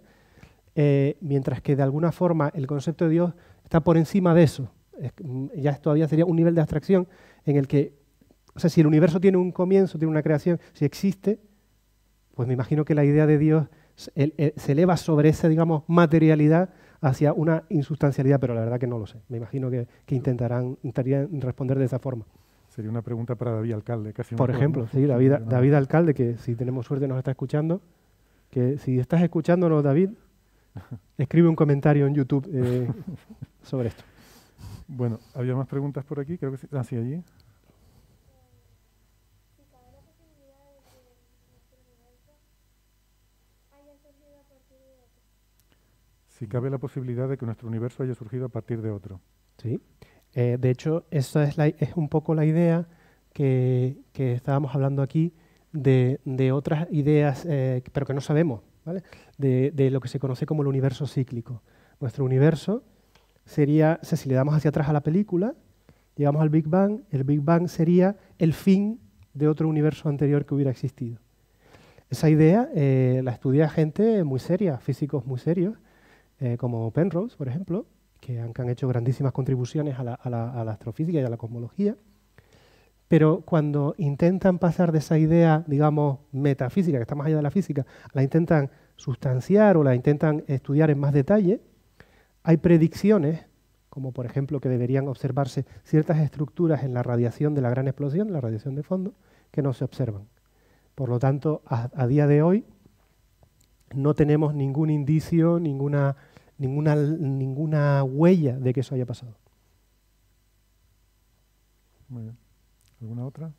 eh, mientras que de alguna forma el concepto de Dios está por encima de eso. Es, mm, ya todavía sería un nivel de abstracción en el que, o sea, si el universo tiene un comienzo, tiene una creación, si existe, pues me imagino que la idea de Dios se eh, eleva sobre esa, digamos, materialidad hacia una insustancialidad, pero la verdad que no lo sé. Me imagino que, intentarán, intentarán responder de esa forma. Sería una pregunta para David Alcalde. Casi Por ejemplo, David, Alcalde, que si tenemos suerte nos está escuchando, que si estás escuchándonos, David, escribe un comentario en YouTube eh, sobre esto. Bueno, había más preguntas por aquí, creo que sí. Ah, sí, allí. Si cabe la posibilidad de que nuestro universo haya surgido a partir de otro. Sí. Eh, de hecho, esa es, un poco la idea que, estábamos hablando aquí de, otras ideas, eh, pero que no sabemos, ¿vale? de, lo que se conoce como el universo cíclico. Nuestro universo sería, si le damos hacia atrás a la película, llegamos al Big Bang, el Big Bang sería el fin de otro universo anterior que hubiera existido. Esa idea eh, la estudia gente muy seria, físicos muy serios, como Penrose, por ejemplo, que han, hecho grandísimas contribuciones a la, astrofísica y a la cosmología, pero cuando intentan pasar de esa idea, digamos, metafísica, que está más allá de la física, la intentan sustanciar o la intentan estudiar en más detalle, hay predicciones, como por ejemplo que deberían observarse ciertas estructuras en la radiación de la gran explosión, la radiación de fondo, que no se observan. Por lo tanto, a día de hoy no tenemos ningún indicio, ninguna ninguna, ninguna huella de que eso haya pasado. ¿Alguna otra?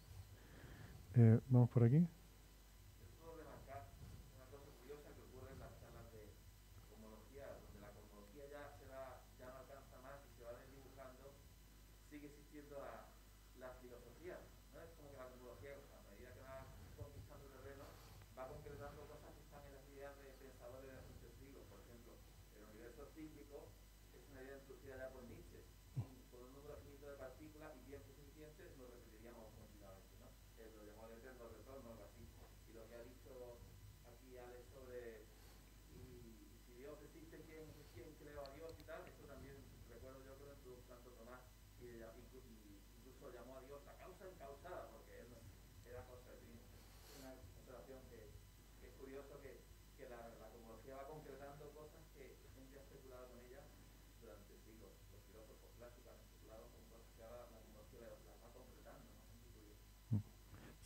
Eh, vamos por aquí. cíclico es una idea introducida por Nietzsche. con mm. un número de partículas y bien suficientes lo repetiríamos continuamente, ¿no? Él lo llamó el eterno retorno, algo así. Y lo que ha dicho aquí Alex sobre y, si Dios existe, ¿quién, ¿quién, creó a Dios y tal? esto también recuerdo yo que lo introdujo Santo Tomás y incluso, incluso llamó a Dios a causa encausada, porque él era cosa de Una observación que es curioso que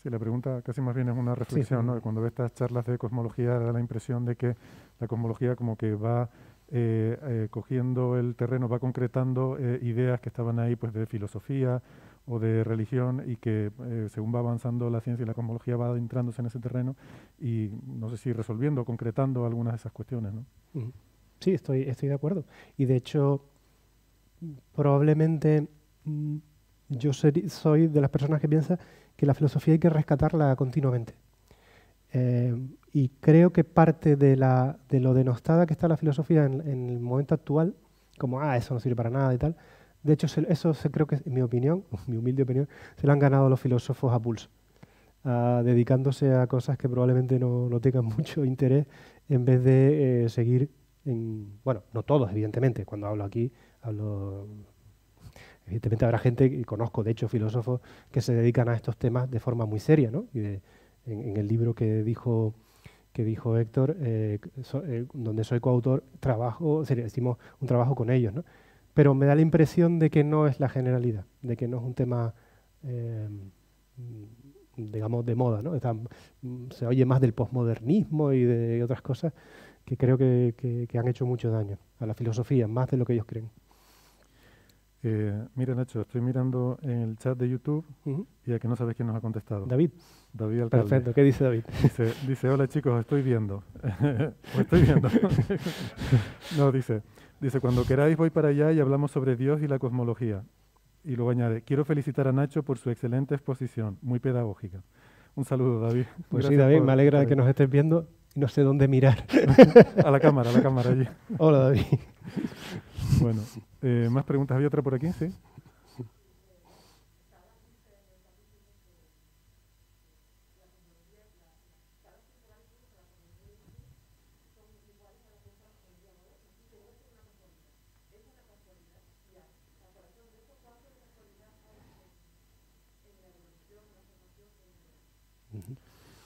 Sí, la pregunta casi más bien es una reflexión, Cuando ve estas charlas de cosmología da la impresión de que la cosmología como que va eh, eh, cogiendo el terreno, va concretando eh, ideas que estaban ahí pues de filosofía o de religión y que según va avanzando la ciencia y la cosmología va adentrándose en ese terreno y no sé si resolviendo, concretando algunas de esas cuestiones, ¿no? Sí, estoy, estoy de acuerdo. Y de hecho, probablemente mm, yo soy de las personas que piensan que la filosofía hay que rescatarla continuamente. Eh, y creo que parte de, la, de, lo denostada que está la filosofía en, el momento actual, como, ah, eso no sirve para nada y tal, de hecho, eso se, creo que, en mi opinión, mi humilde opinión, se lo han ganado los filósofos a pulso, ah, dedicándose a cosas que probablemente no, tengan mucho interés, en vez de eh, seguir, en, bueno, no todos, evidentemente, cuando hablo aquí, hablo Evidentemente habrá gente, y conozco de hecho filósofos, que se dedican a estos temas de forma muy seria. ¿no? Y en, el libro que dijo, que dijo Héctor, eh, eh, donde soy coautor, trabajo, hicimos un trabajo con ellos. ¿no? Pero me da la impresión de que no es la generalidad, de que no es un tema, eh, digamos, de moda. ¿no? se oye más del posmodernismo y de otras cosas que creo que han hecho mucho daño a la filosofía, más de lo que ellos creen. Eh, mira, Nacho, estoy mirando en el chat de YouTube ya que y no sabes quién nos ha contestado. David. David Alcalde. Perfecto, ¿qué dice David? Dice, hola chicos, estoy viendo. estoy viendo. no, dice, dice, cuando queráis voy para allá y hablamos sobre Dios y la cosmología. Y luego añade, quiero felicitar a Nacho por su excelente exposición, muy pedagógica. Un saludo, David. Pues sí, David, me alegra que nos estés viendo y no sé dónde mirar. a la cámara, a la cámara allí. Hola, David. Bueno, eh, más preguntas. ¿Había otra por aquí? Sí.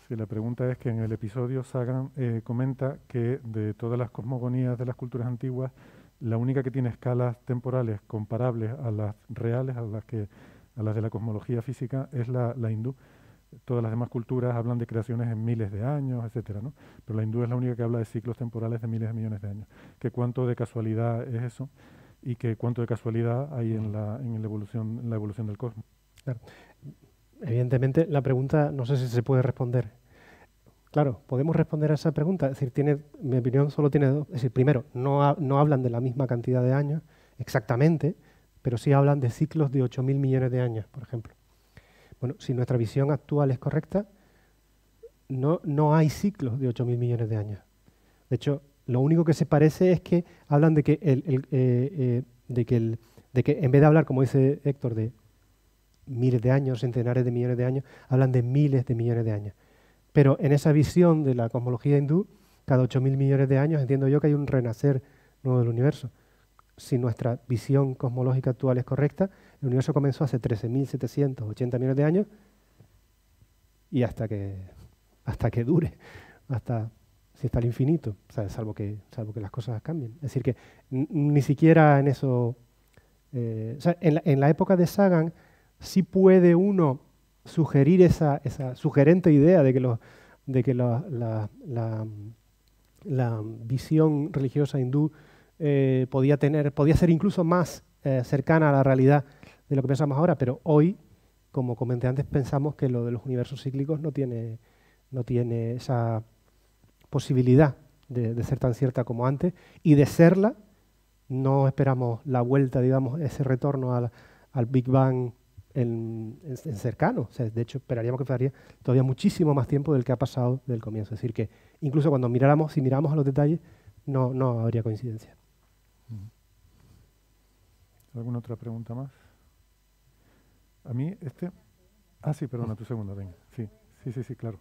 Sí, la pregunta es que en el episodio Sagan eh, comenta que de todas las cosmogonías de las culturas antiguas, la única que tiene escalas temporales comparables a las reales, a las, que, a las de la cosmología física, es la, hindú. Todas las demás culturas hablan de creaciones en miles de años, etcétera, ¿no? Pero la hindú es la única que habla de ciclos temporales de miles de millones de años. ¿Qué cuánto de casualidad es eso? Y qué cuánto de casualidad hay en la, en evolución, la evolución del cosmos. Evidentemente, la pregunta no sé si se puede responder Claro, podemos responder a esa pregunta. Es decir, tiene, mi opinión solo tiene dos. Es decir, primero, no, no hablan de la misma cantidad de años exactamente, pero sí hablan de ciclos de 8.000 millones de años, por ejemplo. Bueno, si nuestra visión actual es correcta, no, no hay ciclos de 8.000 millones de años. De hecho, lo único que se parece es que hablan de que, el, eh, eh, de que, el, de que en vez de hablar, como dice Héctor, de miles de años, centenares de millones de años, hablan de miles de millones de años. Pero en esa visión de la cosmología hindú, cada 8.000 millones de años entiendo yo que hay un renacer nuevo del universo. Si nuestra visión cosmológica actual es correcta, el universo comenzó hace 13.780 millones de años y hasta que, hasta que dure, hasta si está el infinito, o salvo, que, salvo que las cosas cambien. Es decir, que ni siquiera en eso... Eh, o sea, en, la, en la época de Sagan sí puede uno sugerir esa, sugerente idea de que, de que la, visión religiosa hindú eh, podía, tener, podía ser incluso más eh, cercana a la realidad de lo que pensamos ahora, pero hoy, como comenté antes, pensamos que lo de los universos cíclicos no tiene, no tiene esa posibilidad de, ser tan cierta como antes, y de serla, no esperamos la vuelta, digamos, ese retorno al, al Big Bang en, cercano. O sea, de hecho, esperaríamos que pasaría todavía muchísimo más tiempo del que ha pasado del comienzo. Es decir, que incluso cuando miráramos, si miramos a los detalles, no, no habría coincidencia. ¿Alguna otra pregunta más? A mí, este. Ah, sí, perdona, tu segunda, venga. Sí, sí, sí, sí, claro.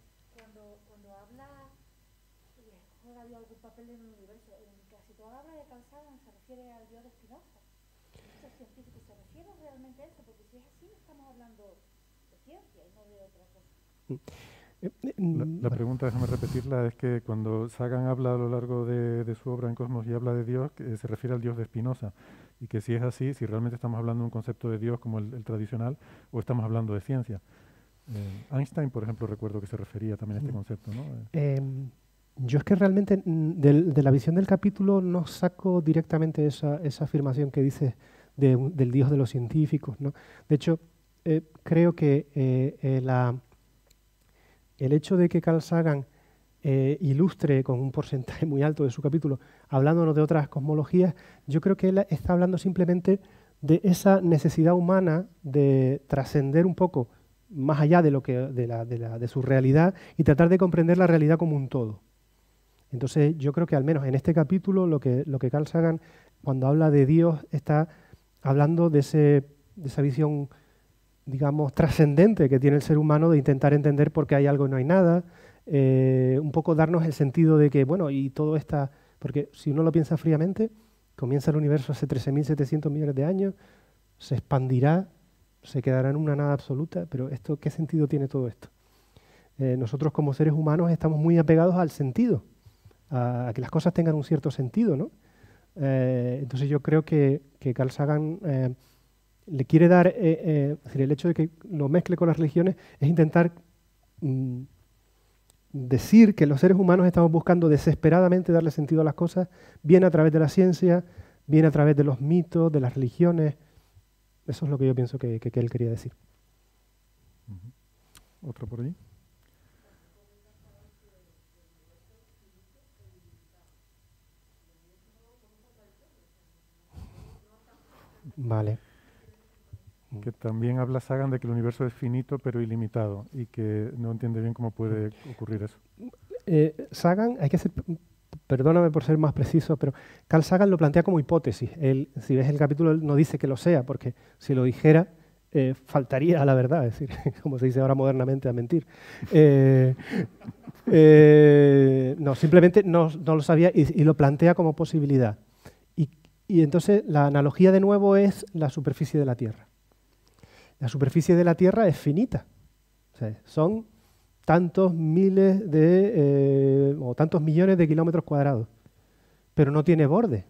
La, mm, pregunta, déjame repetirla, es que cuando Sagan habla a lo largo de, su obra en Cosmos y habla de Dios, eh, se refiere al Dios de Spinoza. Y que si es así, si realmente estamos hablando de un concepto de Dios como el, tradicional, o estamos hablando de ciencia. Eh, Einstein, por ejemplo, recuerdo que se refería también a este mm. concepto. Eh, em, yo es que realmente mm, de, la visión del capítulo no saco directamente esa, afirmación que dices del Dios de los científicos. De hecho, creo que la el hecho de que Carl Sagan eh, ilustre con un porcentaje muy alto de su capítulo, hablándonos de otras cosmologías, yo creo que él está hablando simplemente de esa necesidad humana de trascender un poco más allá de, lo que, de, su realidad y tratar de comprender la realidad como un todo. Entonces yo creo que al menos en este capítulo lo que, lo que Carl Sagan cuando habla de Dios está hablando de, ese, de esa visión digamos, trascendente que tiene el ser humano de intentar entender por qué hay algo y no hay nada, eh, un poco darnos el sentido de que, bueno, y todo está, porque si uno lo piensa fríamente, comienza el universo hace 13.700 millones de años, se expandirá, se quedará en una nada absoluta, pero esto, ¿qué sentido tiene todo esto? Eh, nosotros como seres humanos estamos muy apegados al sentido, a, que las cosas tengan un cierto sentido, ¿no? Eh, entonces yo creo que, que Carl Sagan le quiere dar, eh, eh, el hecho de que lo mezcle con las religiones es intentar mm, decir que los seres humanos estamos buscando desesperadamente darle sentido a las cosas, bien a través de la ciencia, bien a través de los mitos, de las religiones. Eso es lo que yo pienso que, que él quería decir. ¿Otro por ahí? Vale que también habla Sagan de que el universo es finito pero ilimitado y que no entiende bien cómo puede ocurrir eso. Eh, Sagan, hay que ser, perdóname por ser más preciso, pero Carl Sagan lo plantea como hipótesis. Él, si ves el capítulo, no dice que lo sea, porque si lo dijera, eh, faltaría a la verdad, es decir, como se dice ahora modernamente, a mentir. Eh, no, simplemente no, lo sabía y, lo plantea como posibilidad. Y, y entonces la analogía de nuevo es la superficie de la Tierra. La superficie de la Tierra es finita. son tantos miles de, eh, o tantos millones de kilómetros cuadrados. Pero no tiene borde.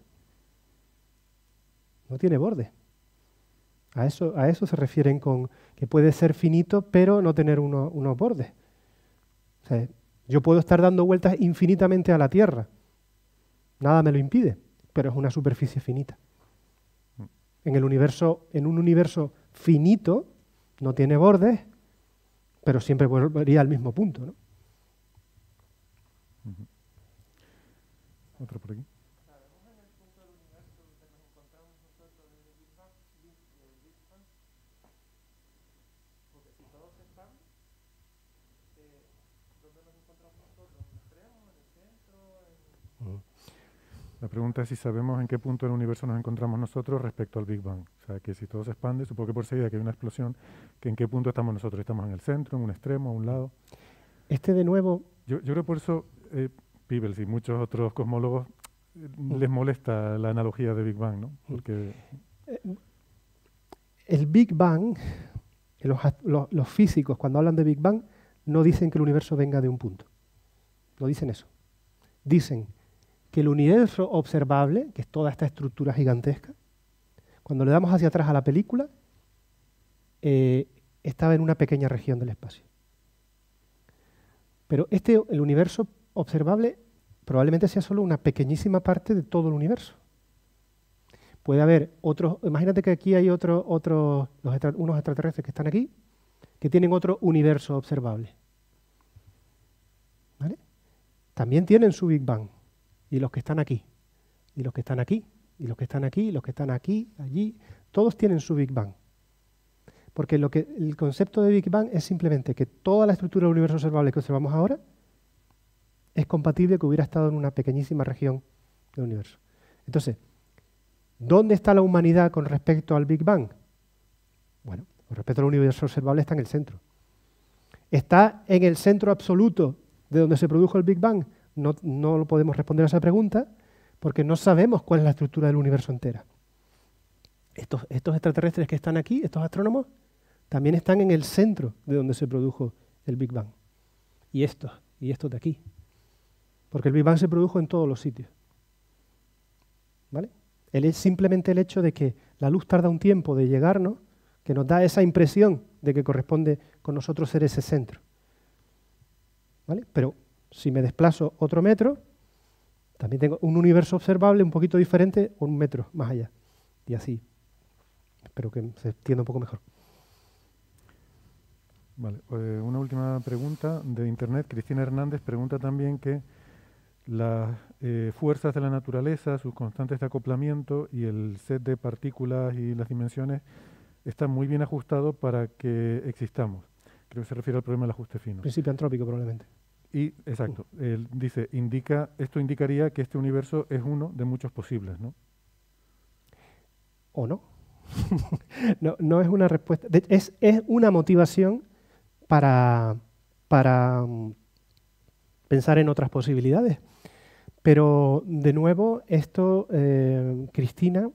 No tiene borde. A eso, se refieren con que puede ser finito, pero no tener unos bordes. yo puedo estar dando vueltas infinitamente a la Tierra. Nada me lo impide, pero es una superficie finita. Mm. En el universo, en un universo Finito, no tiene bordes, pero siempre volvería al mismo punto. ¿no? ¿Otro por aquí? ¿Sabemos en el punto del universo donde nos encontramos nosotros desde el Big Bang y el Big Bang? Porque si todos están, ¿dónde nos encontramos nosotros? ¿Los entremos? ¿En el centro? La pregunta es: si ¿sabemos en qué punto del universo nos encontramos nosotros respecto al Big Bang? O sea, que si todo se expande, supongo que por seguida que hay una explosión, que ¿en qué punto estamos nosotros? ¿Estamos en el centro, en un extremo, a un lado? Este de nuevo... Yo, creo creo por eso eh, Peebles y muchos otros cosmólogos eh, les molesta la analogía de Big Bang, ¿no? Eh, el Big Bang, los físicos cuando hablan de Big Bang no dicen que el universo venga de un punto. No dicen eso. Dicen que el universo observable, que es toda esta estructura gigantesca, cuando le damos hacia atrás a la película, eh, estaba en una pequeña región del espacio. Pero este, el universo observable probablemente sea solo una pequeñísima parte de todo el universo. Puede haber otros, imagínate que aquí hay otros, otros, unos extraterrestres que están aquí, que tienen otro universo observable. ¿Vale? También tienen su Big Bang, y los que están aquí, y los que están aquí, y los que están aquí, los que están aquí, allí, todos tienen su Big Bang. Porque lo que, el concepto de Big Bang es simplemente que toda la estructura del universo observable que observamos ahora es compatible que hubiera estado en una pequeñísima región del universo. Entonces, ¿dónde está la humanidad con respecto al Big Bang? Bueno, con respecto al universo observable está en el centro. ¿Está en el centro absoluto de donde se produjo el Big Bang? No, no lo podemos responder a esa pregunta, porque no sabemos cuál es la estructura del universo entera. Estos, extraterrestres que están aquí, estos astrónomos, también están en el centro de donde se produjo el Big Bang. Y estos, y estos de aquí. Porque el Big Bang se produjo en todos los sitios. ¿Vale? Es simplemente el hecho de que la luz tarda un tiempo de llegarnos, que nos da esa impresión de que corresponde con nosotros ser ese centro. ¿Vale? Pero si me desplazo otro metro, también tengo un universo observable un poquito diferente, un metro más allá. Y así. Espero que se entienda un poco mejor. Vale, eh, una última pregunta de Internet. Cristina Hernández pregunta también que las eh, fuerzas de la naturaleza, sus constantes de acoplamiento y el set de partículas y las dimensiones están muy bien ajustados para que existamos. Creo que se refiere al problema del ajuste fino. Principio antrópico, probablemente. Y, exacto, él dice, indica, esto indicaría que este universo es uno de muchos posibles, ¿no? ¿O no? no, es una respuesta, es, una motivación para, para mm, pensar en otras posibilidades. Pero, de nuevo, esto, eh, Cristina,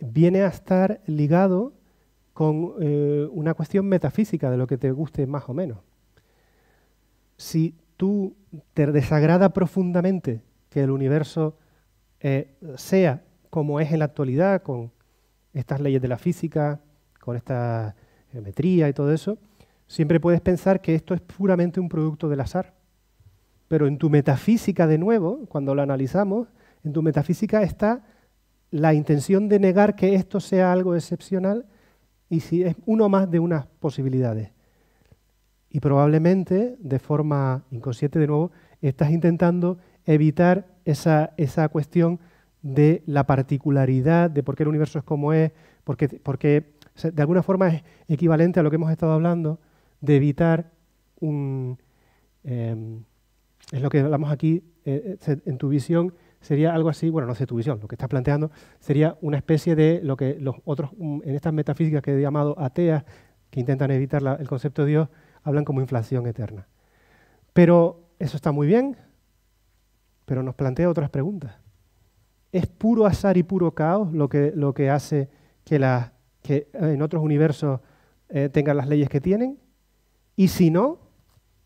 viene a estar ligado con eh, una cuestión metafísica de lo que te guste más o menos si tú te desagrada profundamente que el universo eh, sea como es en la actualidad, con estas leyes de la física, con esta geometría y todo eso, siempre puedes pensar que esto es puramente un producto del azar. Pero en tu metafísica, de nuevo, cuando lo analizamos, en tu metafísica está la intención de negar que esto sea algo excepcional y si es uno más de unas posibilidades. Y probablemente, de forma inconsciente de nuevo, estás intentando evitar esa, esa cuestión de la particularidad, de por qué el universo es como es, porque, porque de alguna forma es equivalente a lo que hemos estado hablando, de evitar un... Em, es lo que hablamos aquí, eh, eh, en tu visión sería algo así, bueno, no sé tu visión, lo que estás planteando sería una especie de lo que los otros, en estas metafísicas que he llamado ateas, que intentan evitar el concepto de Dios, hablan como inflación eterna. Pero eso está muy bien, pero nos plantea otras preguntas. ¿Es puro azar y puro caos lo que, lo que hace que, que eh, en otros universos eh, tengan las leyes que tienen? Y si no,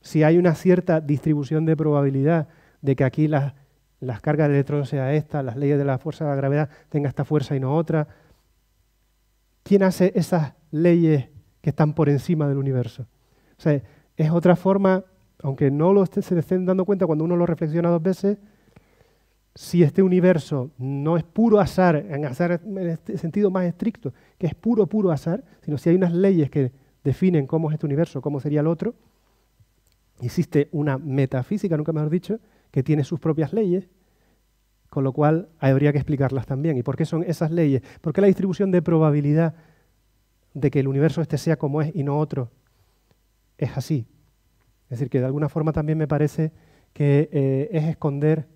si hay una cierta distribución de probabilidad de que aquí las, las cargas de electrón sea esta, las leyes de la fuerza de la gravedad tenga esta fuerza y no otra, ¿quién hace esas leyes que están por encima del universo? O sea, es otra forma, aunque no lo se estén dando cuenta cuando uno lo reflexiona dos veces, si este universo no es puro azar, en azar en este sentido más estricto, que es puro, puro azar, sino si hay unas leyes que definen cómo es este universo, cómo sería el otro, existe una metafísica, nunca mejor dicho, que tiene sus propias leyes, con lo cual habría que explicarlas también. ¿Y por qué son esas leyes? ¿Por qué la distribución de probabilidad de que el universo este sea como es y no otro es así. Es decir, que de alguna forma también me parece que eh, es esconder,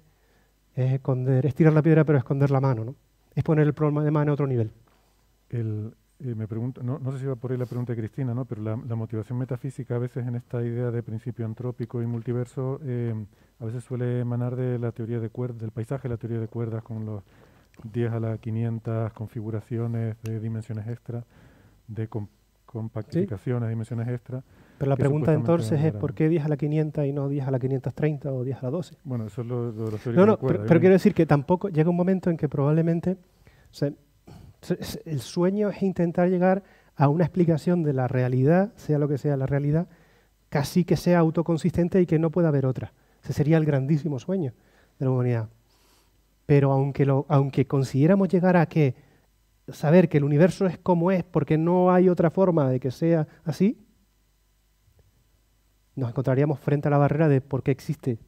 es esconder, tirar la piedra pero esconder la mano, ¿no? Es poner el problema de mano a otro nivel. Eh, me pregunto, no, sé si va por ahí la pregunta de Cristina, ¿no? pero la, motivación metafísica a veces en esta idea de principio antrópico y multiverso eh, a veces suele emanar de la teoría de cuerdas, del paisaje, la teoría de cuerdas con los 10 a la 500 configuraciones de dimensiones extra, de compactificaciones, dimensiones extra. Pero la pregunta entonces es ¿por qué 10 a la 500 y no 10 a la 530 o 10 a la 12? Bueno, eso es lo, lo, lo No, no, pero, ¿eh? quiero decir que tampoco llega un momento en que probablemente el sueño es intentar llegar a una explicación de la realidad, sea lo que sea la realidad, casi que sea autoconsistente y que no pueda haber otra. Ese sería el grandísimo sueño de la humanidad. Pero aunque, lo, aunque consiguiéramos llegar a que saber que el universo es como es porque no hay otra forma de que sea así, nos encontraríamos frente a la barrera de por qué existe.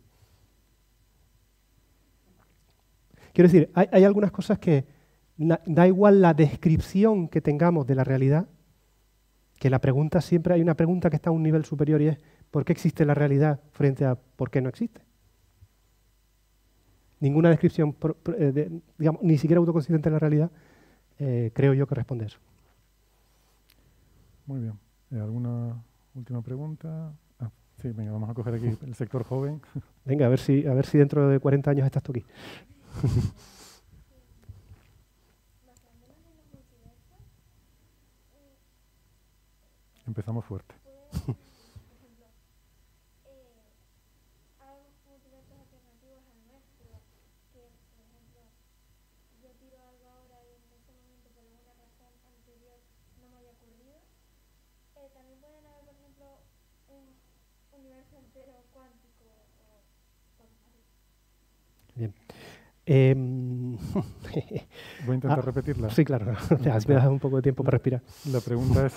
Quiero decir, hay, algunas cosas que da igual la descripción que tengamos de la realidad, que la pregunta siempre hay una pregunta que está a un nivel superior y es ¿por qué existe la realidad frente a por qué no existe? Ninguna descripción, eh, ni siquiera autoconsciente de la realidad, eh, creo yo que responde eso. Muy bien. Eh, ¿Alguna última pregunta? Sí, venga, vamos a coger aquí el sector joven. Venga, a ver si, a ver si dentro de 40 años estás tú aquí. Empezamos fuerte. Em, Voy a intentar ah, repetirla. Sí, claro. me das un poco de tiempo para respirar. La pregunta es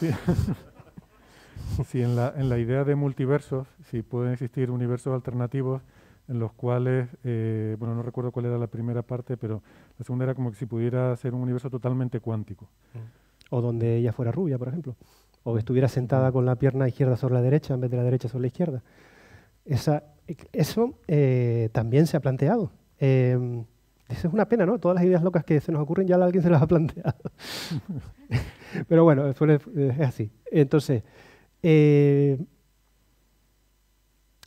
si, en, la, en, la, idea de multiversos, si pueden existir universos alternativos en los cuales, eh, bueno, no recuerdo cuál era la primera parte, pero la segunda era como que si pudiera ser un universo totalmente cuántico. Mm. O donde ella fuera rubia, por ejemplo. O mm. estuviera sentada mm. con la pierna izquierda sobre la derecha en vez de la derecha sobre la izquierda. Esa, e, eso eh, también se ha planteado. Em, es una pena, ¿no? Todas las ideas locas que se nos ocurren ya alguien se las ha planteado. Pero bueno, es así. Entonces, eh,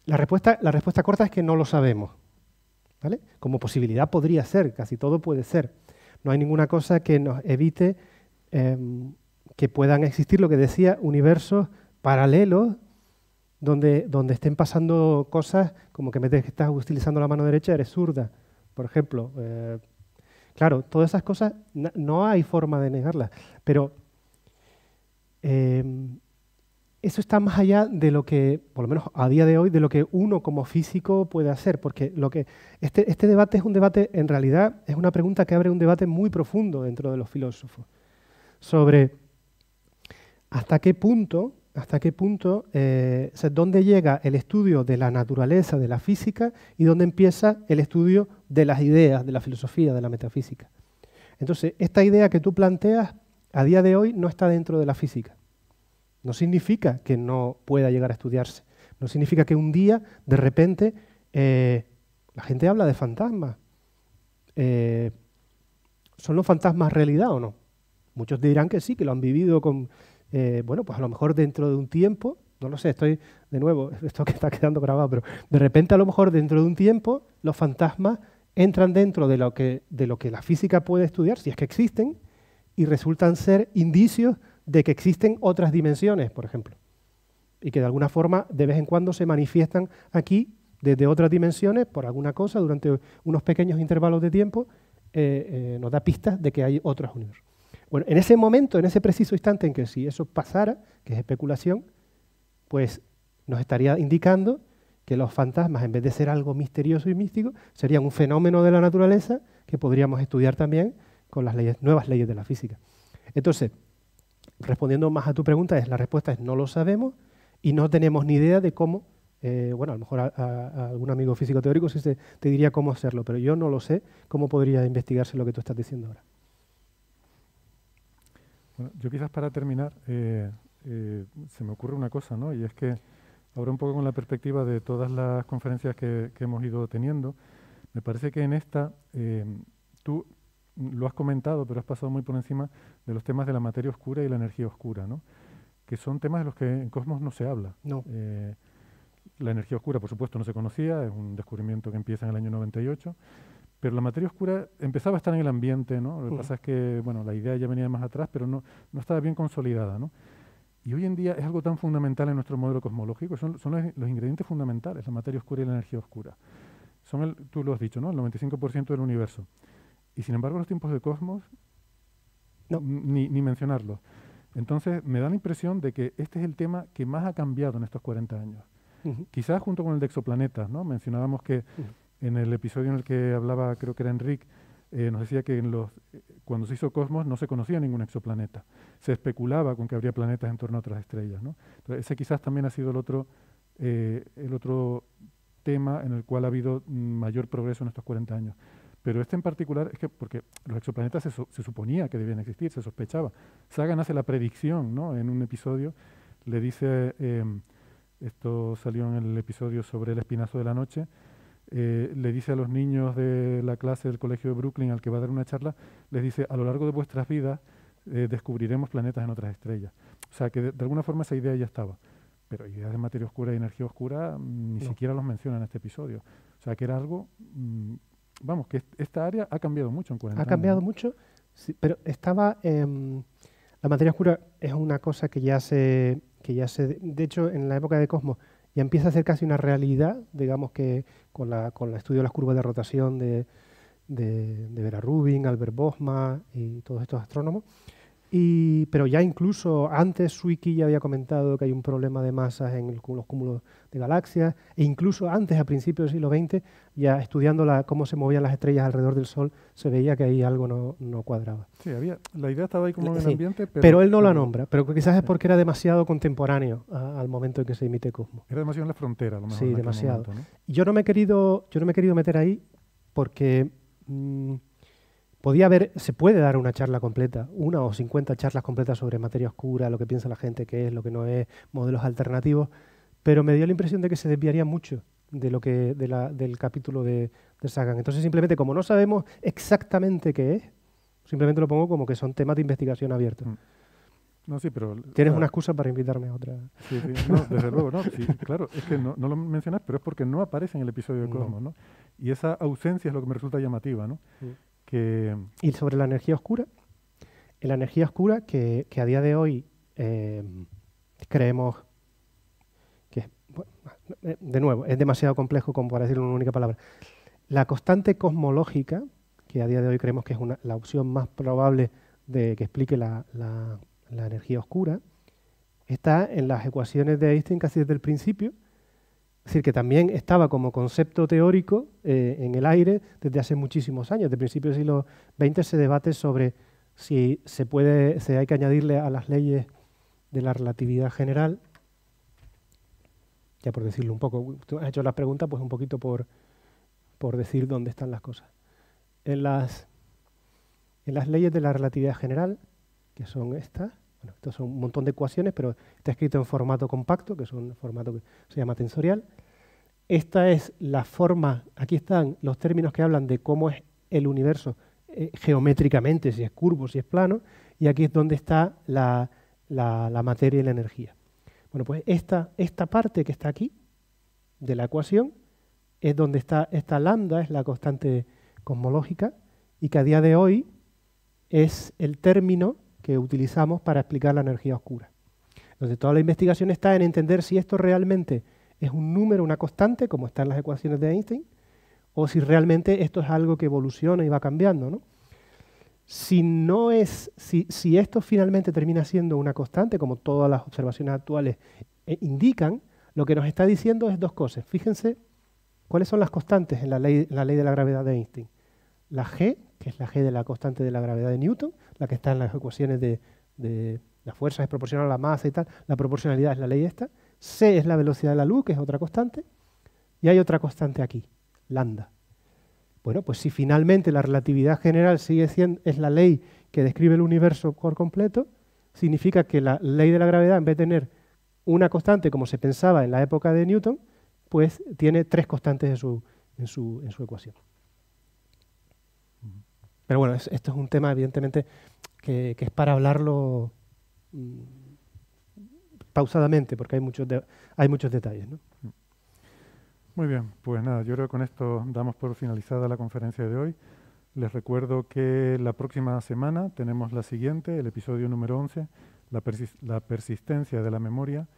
la, respuesta, la respuesta corta es que no lo sabemos. ¿vale? Como posibilidad podría ser, casi todo puede ser. No hay ninguna cosa que nos evite em, que puedan existir, lo que decía, universos paralelos donde, donde estén pasando cosas como que metes que estás utilizando la mano derecha, eres zurda por ejemplo, eh, claro, todas esas cosas no hay forma de negarlas, pero em, eso está más allá de lo que, por lo menos a día de hoy, de lo que uno como físico puede hacer, porque lo que este, este debate es un debate, en realidad, es una pregunta que abre un debate muy profundo dentro de los filósofos sobre hasta qué punto hasta qué punto, eh, dónde llega el estudio de la naturaleza, de la física, y dónde empieza el estudio de las ideas, de la filosofía, de la metafísica. Entonces, esta idea que tú planteas a día de hoy no está dentro de la física. No significa que no pueda llegar a estudiarse. No significa que un día, de repente, eh, la gente habla de fantasmas. Eh, ¿Son los fantasmas realidad o no? Muchos dirán que sí, que lo han vivido con eh, bueno, pues a lo mejor dentro de un tiempo, no lo sé, estoy de nuevo, esto que está quedando grabado, pero de repente a lo mejor dentro de un tiempo los fantasmas entran dentro de lo que, de lo que la física puede estudiar, si es que existen, y resultan ser indicios de que existen otras dimensiones, por ejemplo, y que de alguna forma de vez en cuando se manifiestan aquí desde otras dimensiones por alguna cosa durante unos pequeños intervalos de tiempo, eh, eh, nos da pistas de que hay otros universos. Bueno, en ese momento, en ese preciso instante en que si eso pasara, que es especulación, pues nos estaría indicando que los fantasmas, en vez de ser algo misterioso y místico, serían un fenómeno de la naturaleza que podríamos estudiar también con las leyes, nuevas leyes de la física. Entonces, respondiendo más a tu pregunta, la respuesta es no lo sabemos y no tenemos ni idea de cómo, eh, bueno, a lo mejor algún amigo físico teórico te diría cómo hacerlo, pero yo no lo sé, cómo podría investigarse lo que tú estás diciendo ahora. Bueno, yo quizás para terminar, eh, eh, se me ocurre una cosa, ¿no? Y es que ahora un poco con la perspectiva de todas las conferencias que, hemos ido teniendo, me parece que en esta eh, tú lo has comentado, pero has pasado muy por encima de los temas de la materia oscura y la energía oscura, ¿no? Que son temas de los que en Cosmos no se habla. la energía oscura, por supuesto, no se conocía, es un descubrimiento que empieza en el año 98. Pero la materia oscura empezaba a estar en el ambiente, ¿no? Lo que pasa es que, bueno, la idea ya venía más atrás, pero no, no estaba bien consolidada, ¿no? Y hoy en día es algo tan fundamental en nuestro modelo cosmológico, son, los, ingredientes fundamentales, la materia oscura y la energía oscura. Son, el, tú lo has dicho, ¿no? El 95% del universo. Y sin embargo, los tiempos de cosmos, ni, mencionarlo Entonces, me da la impresión de que este es el tema que más ha cambiado en estos 40 años. Quizás junto con el de exoplanetas, ¿no? Mencionábamos que en el episodio en el que hablaba, creo que era Enric, eh, nos decía que en los, eh, cuando se hizo Cosmos no se conocía ningún exoplaneta. Se especulaba con que habría planetas en torno a otras estrellas. ese quizás también ha sido el otro, eh, el otro tema en el cual ha habido mm, mayor progreso en estos 40 años. Pero este en particular es que, porque los exoplanetas se, se suponía que debían existir, se sospechaba. Sagan hace la predicción, ¿no? En un episodio le dice, esto salió en el episodio sobre el espinazo de la noche, eh, le dice a los niños de la clase del Colegio de Brooklyn al que va a dar una charla, les dice, a lo largo de vuestras vidas eh, descubriremos planetas en otras estrellas. O sea, que de, alguna forma esa idea ya estaba. Pero ideas de materia oscura y energía oscura mm, ni siquiera los menciona en este episodio. O sea, que era algo, mm, vamos, que esta área ha cambiado mucho en 40 Ha cambiado mucho, pero estaba... Em, la materia oscura es una cosa que ya se... Que ya se de hecho, en la época de Cosmos, y empieza a ser casi una realidad, digamos que con la, el estudio de las curvas de rotación de, de Vera Rubin, Albert Bosma y todos estos astrónomos, pero ya incluso antes Suiki ya había comentado que hay un problema de masas en los cúmulos de galaxias, e incluso antes, a principios del siglo XX, ya estudiando cómo se movían las estrellas alrededor del Sol, se veía que ahí algo no, cuadraba. Sí, la idea estaba ahí como en el ambiente, pero... él no la nombra, pero quizás es porque era demasiado contemporáneo al momento en que se emite Cosmo. Era demasiado en la frontera, a lo mejor. Sí, demasiado. Yo, no me he querido, yo no me he querido meter ahí porque... Mm, Podía haber, se puede dar una charla completa, una o 50 charlas completas sobre materia oscura, lo que piensa la gente, qué es, lo que no es, modelos alternativos, pero me dio la impresión de que se desviaría mucho de lo que, del capítulo de, Sagan. Entonces, simplemente, como no sabemos exactamente qué es, simplemente lo pongo como que son temas de investigación abiertos. Mm. No, sí, pero... Tienes una excusa para invitarme a otra. Sí, sí, desde luego, no, claro, es que no, no, lo mencionas, pero es porque no aparece en el episodio de Cosmos, ¿no? Y esa ausencia es lo que me resulta llamativa, ¿no? Mm. Y sobre la energía oscura, la energía oscura que, a día de hoy eh, creemos que, de nuevo, es demasiado complejo como para decirlo en una única palabra. La constante cosmológica, que a día de hoy creemos que es la opción más probable de que explique la energía oscura, está en las ecuaciones de Einstein casi desde el principio, es decir, que también estaba como concepto teórico eh, en el aire desde hace muchísimos años. De principios del siglo XX se debate sobre si se puede, hay que añadirle a las leyes de la relatividad general, ya por decirlo un poco, tú has hecho las preguntas pues un poquito por, por decir dónde están las cosas. En las, en las leyes de la relatividad general, que son estas, esto es son un montón de ecuaciones, pero está escrito en formato compacto, que es un formato que se llama tensorial. Esta es la forma, aquí están los términos que hablan de cómo es el universo eh, geométricamente, si es curvo, si es plano, y aquí es donde está la, materia y la energía. Bueno, pues esta, esta parte que está aquí de la ecuación es donde está esta lambda, es la constante cosmológica, y que a día de hoy es el término que utilizamos para explicar la energía oscura. Entonces, toda la investigación está en entender si esto realmente es un número, una constante, como están las ecuaciones de Einstein, o si realmente esto es algo que evoluciona y va cambiando. Si, no es, si, esto finalmente termina siendo una constante, como todas las observaciones actuales eh, indican, lo que nos está diciendo es dos cosas. Fíjense cuáles son las constantes en la ley de la gravedad de Einstein. La G que es la G de la constante de la gravedad de Newton, la que está en las ecuaciones de, de la fuerza es proporcional a la masa y tal, la proporcionalidad es la ley esta, C es la velocidad de la luz, que es otra constante, y hay otra constante aquí, lambda. Bueno, pues si finalmente la relatividad general sigue siendo, es la ley que describe el universo por completo, significa que la ley de la gravedad, en vez de tener una constante como se pensaba en la época de Newton, pues tiene tres constantes su, en su ecuación. Pero bueno, esto es un tema evidentemente que, es para hablarlo mm, pausadamente, porque hay muchos, hay muchos detalles. ¿no? Muy bien, pues nada, yo creo que con esto damos por finalizada la conferencia de hoy. Les recuerdo que la próxima semana tenemos la siguiente, el episodio número 11, la, persistencia de la memoria,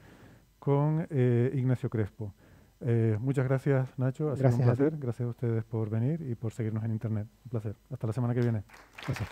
con eh, Ignacio Crespo. Eh, muchas gracias, Nacho. Ha sido un placer. gracias a ustedes por venir y por seguirnos en Internet. Un placer. Hasta la semana que viene. Gracias.